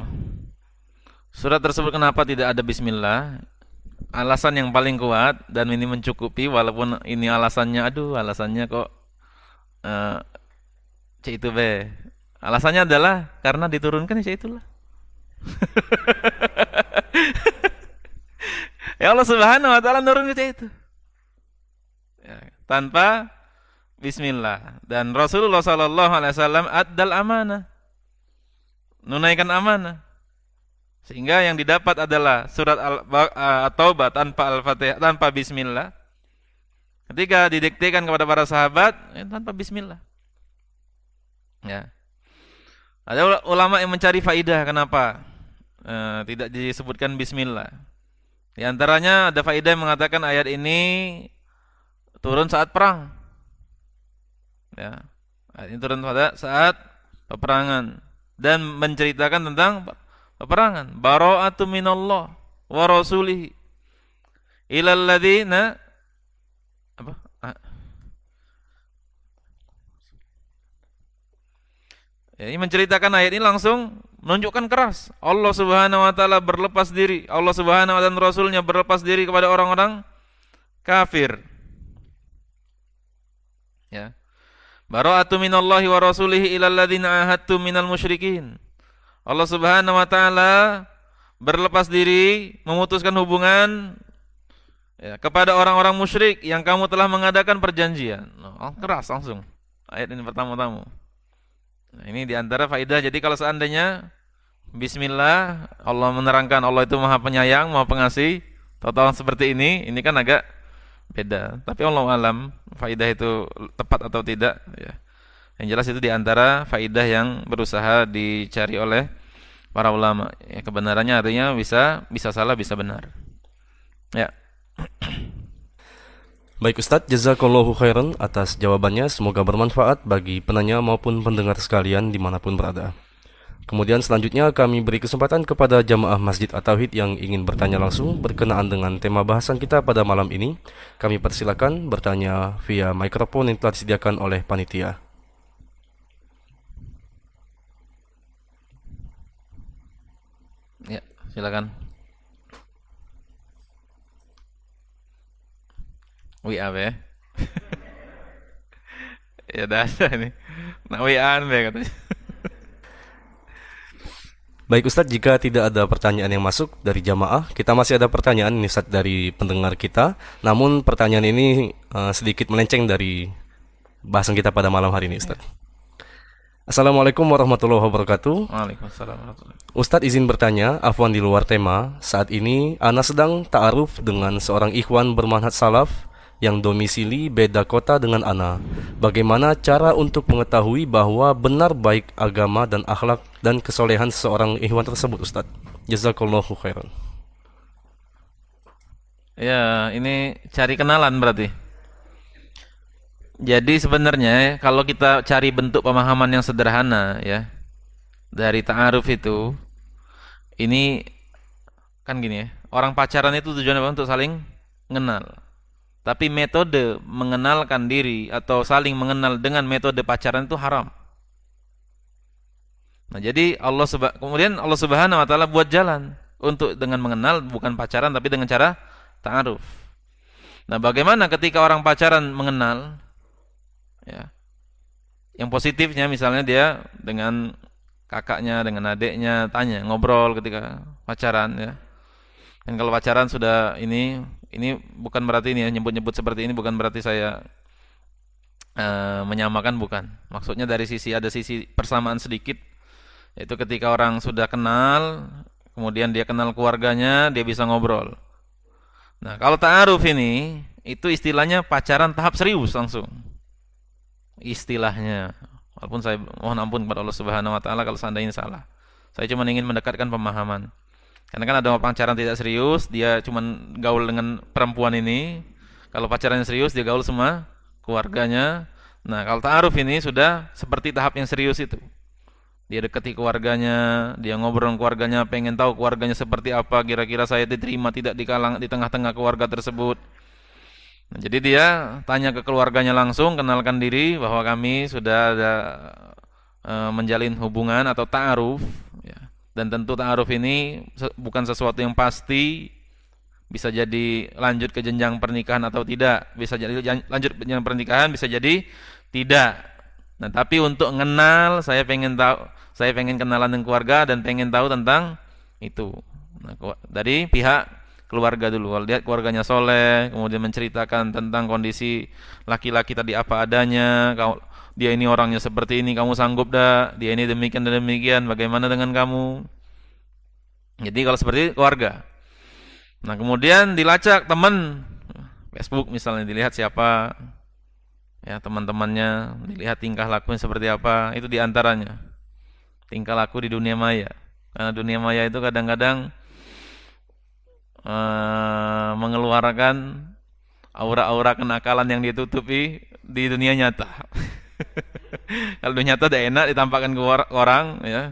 surat tersebut kenapa tidak ada bismillah? Alasan yang paling kuat dan ini mencukupi walaupun ini alasannya aduh alasannya kok eh C itu B. Alasannya adalah karena diturunkan ya itulah ya Allah Subhanahu wa taala nurun kita itu. Ya, tanpa bismillah dan Rasulullah sallallahu alaihi wasallam addal amanah. nunaikan amanah. Sehingga yang didapat adalah surat al eh, taubah tanpa Al-Fatihah, tanpa bismillah. Ketika didiktikan kepada para sahabat ya, tanpa bismillah. Ya. Ada ulama yang mencari faidah kenapa? Eh, tidak disebutkan bismillah. Di antaranya ada faedah yang mengatakan ayat ini turun saat perang. Ya. Ayat ini turun pada saat peperangan dan menceritakan tentang peperangan. Bara'atu minallah wa rasulih ilal ladzina apa? Ah. Ya, ini menceritakan ayat ini langsung menunjukkan keras. Allah Subhanahu wa taala berlepas diri, Allah Subhanahu wa taala dan rasulnya berlepas diri kepada orang-orang kafir. Ya. Bara'atu minallahi wa rasulihi ilal ladzina ahadtu minal musyrikin. Allah Subhanahu wa taala berlepas diri, memutuskan hubungan ya, kepada orang-orang musyrik yang kamu telah mengadakan perjanjian. Oh, keras langsung. Ayat ini pertama-tama. Nah, ini diantara faidah. Jadi kalau seandainya Bismillah, Allah menerangkan Allah itu maha penyayang, maha pengasih, total seperti ini, ini kan agak beda. Tapi Allah alam, faidah itu tepat atau tidak, ya. Yang jelas itu diantara faidah yang berusaha dicari oleh para ulama. Ya, kebenarannya artinya bisa bisa salah, bisa benar. Ya. Baik Ustadz, jazakallahu khairan atas jawabannya. Semoga bermanfaat bagi penanya maupun pendengar sekalian dimanapun berada. Kemudian selanjutnya kami beri kesempatan kepada jamaah Masjid At-Tauhid yang ingin bertanya langsung berkenaan dengan tema bahasan kita pada malam ini. Kami persilakan bertanya via mikrofon yang telah disediakan oleh panitia. Ya, silakan. WA be. ya dasar ini. nak wa be katanya. Baik Ustadz, jika tidak ada pertanyaan yang masuk dari jamaah, kita masih ada pertanyaan ini Ustadz dari pendengar kita. Namun pertanyaan ini uh, sedikit melenceng dari bahasan kita pada malam hari ini Ustadz. Assalamualaikum warahmatullahi wabarakatuh. Waalaikumsalam Ustadz izin bertanya, afwan di luar tema, saat ini Ana sedang ta'aruf dengan seorang ikhwan bermanhat salaf yang domisili beda kota dengan Ana. Bagaimana cara untuk mengetahui bahwa benar baik agama dan akhlak dan kesolehan seorang ikhwan tersebut Ustaz? Jazakallahu khairan. Ya, ini cari kenalan berarti. Jadi sebenarnya kalau kita cari bentuk pemahaman yang sederhana ya dari ta'aruf itu ini kan gini ya, orang pacaran itu tujuannya apa? Untuk saling mengenal. Tapi metode mengenalkan diri atau saling mengenal dengan metode pacaran itu haram. Nah, jadi Allah kemudian Allah Subhanahu wa taala buat jalan untuk dengan mengenal bukan pacaran tapi dengan cara ta'aruf. Nah, bagaimana ketika orang pacaran mengenal ya. Yang positifnya misalnya dia dengan kakaknya, dengan adiknya tanya, ngobrol ketika pacaran ya. Dan kalau pacaran sudah ini, ini bukan berarti ini ya, nyebut-nyebut seperti ini bukan berarti saya uh, menyamakan bukan. Maksudnya dari sisi ada sisi persamaan sedikit yaitu ketika orang sudah kenal, kemudian dia kenal keluarganya, dia bisa ngobrol. Nah, kalau ta'aruf ini itu istilahnya pacaran tahap serius langsung. Istilahnya. Walaupun saya mohon ampun kepada Allah Subhanahu wa taala kalau seandainya salah. Saya cuma ingin mendekatkan pemahaman. Karena kan ada pacaran tidak serius, dia cuma gaul dengan perempuan ini. Kalau pacarannya serius, dia gaul semua keluarganya. Nah, kalau ta'aruf ini sudah seperti tahap yang serius itu. Dia deketi keluarganya, dia ngobrol dengan keluarganya, pengen tahu keluarganya seperti apa, kira-kira saya diterima tidak di kalang di tengah-tengah keluarga tersebut. Nah, jadi dia tanya ke keluarganya langsung, kenalkan diri bahwa kami sudah ada eh, menjalin hubungan atau ta'aruf dan tentu ta'aruf ini bukan sesuatu yang pasti, bisa jadi lanjut ke jenjang pernikahan atau tidak, bisa jadi lanjut ke jenjang pernikahan, bisa jadi tidak. Nah, tapi untuk kenal, saya pengen tahu, saya pengen kenalan dengan keluarga dan pengen tahu tentang itu. Nah, dari pihak keluarga dulu lihat keluarganya soleh kemudian menceritakan tentang kondisi laki-laki tadi apa adanya dia ini orangnya seperti ini, kamu sanggup dah, dia ini demikian dan demikian, bagaimana dengan kamu? Jadi kalau seperti keluarga. Nah kemudian dilacak teman, Facebook misalnya dilihat siapa, ya teman-temannya, dilihat tingkah lakunya seperti apa, itu diantaranya. Tingkah laku di dunia maya. Karena dunia maya itu kadang-kadang uh, mengeluarkan aura-aura kenakalan yang ditutupi di dunia nyata. kalau dunia nyata tidak enak ditampakkan ke orang ya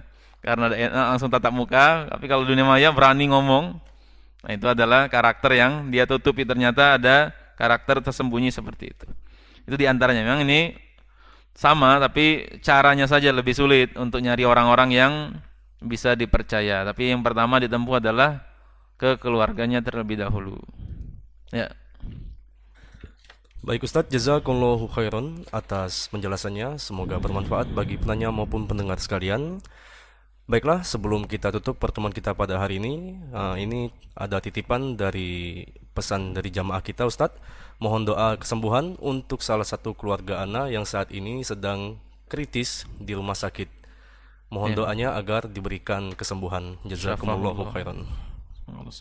karena tidak enak langsung tatap muka tapi kalau dunia maya berani ngomong nah itu adalah karakter yang dia tutupi ternyata ada karakter tersembunyi seperti itu itu diantaranya memang ini sama tapi caranya saja lebih sulit untuk nyari orang-orang yang bisa dipercaya tapi yang pertama ditempuh adalah ke keluarganya terlebih dahulu ya Baik Ustadz, jazakumullahu khairan atas penjelasannya. Semoga bermanfaat bagi penanya maupun pendengar sekalian. Baiklah, sebelum kita tutup pertemuan kita pada hari ini, uh, ini ada titipan dari pesan dari jamaah kita Ustadz. Mohon doa kesembuhan untuk salah satu keluarga Ana yang saat ini sedang kritis di rumah sakit. Mohon ya. doanya agar diberikan kesembuhan. Jazakumullahu khairan. Allah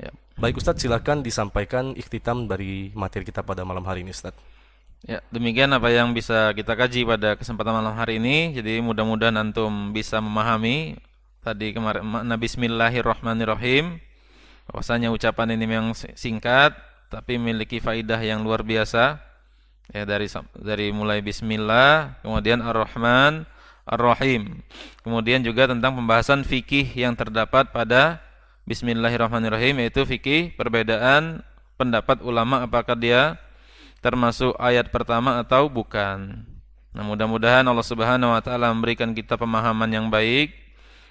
Ya. Baik Ustadz, silakan disampaikan ikhtitam dari materi kita pada malam hari ini Ustadz. Ya, demikian apa yang bisa kita kaji pada kesempatan malam hari ini. Jadi mudah-mudahan antum bisa memahami tadi kemarin Nabi Bismillahirrahmanirrahim. Bahwasanya ucapan ini memang singkat tapi memiliki faidah yang luar biasa. Ya dari dari mulai bismillah, kemudian Ar-Rahman, Ar-Rahim. Kemudian juga tentang pembahasan fikih yang terdapat pada Bismillahirrahmanirrahim yaitu fikih perbedaan pendapat ulama apakah dia termasuk ayat pertama atau bukan. Nah, mudah-mudahan Allah Subhanahu wa taala memberikan kita pemahaman yang baik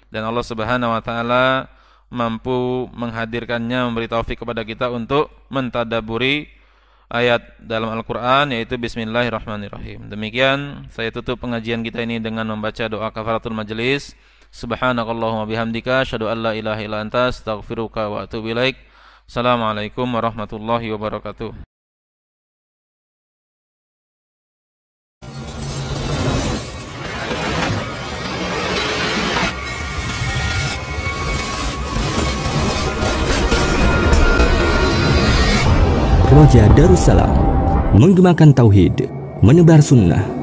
dan Allah Subhanahu wa taala mampu menghadirkannya memberi taufik kepada kita untuk mentadaburi ayat dalam Al-Qur'an yaitu bismillahirrahmanirrahim. Demikian saya tutup pengajian kita ini dengan membaca doa kafaratul majelis. Subhanakallahumma bihamdika asyhadu an la ilaha illa anta astaghfiruka wa atubu ilaik. Assalamualaikum warahmatullahi wabarakatuh. Roja Darussalam menggemakan tauhid, menebar sunnah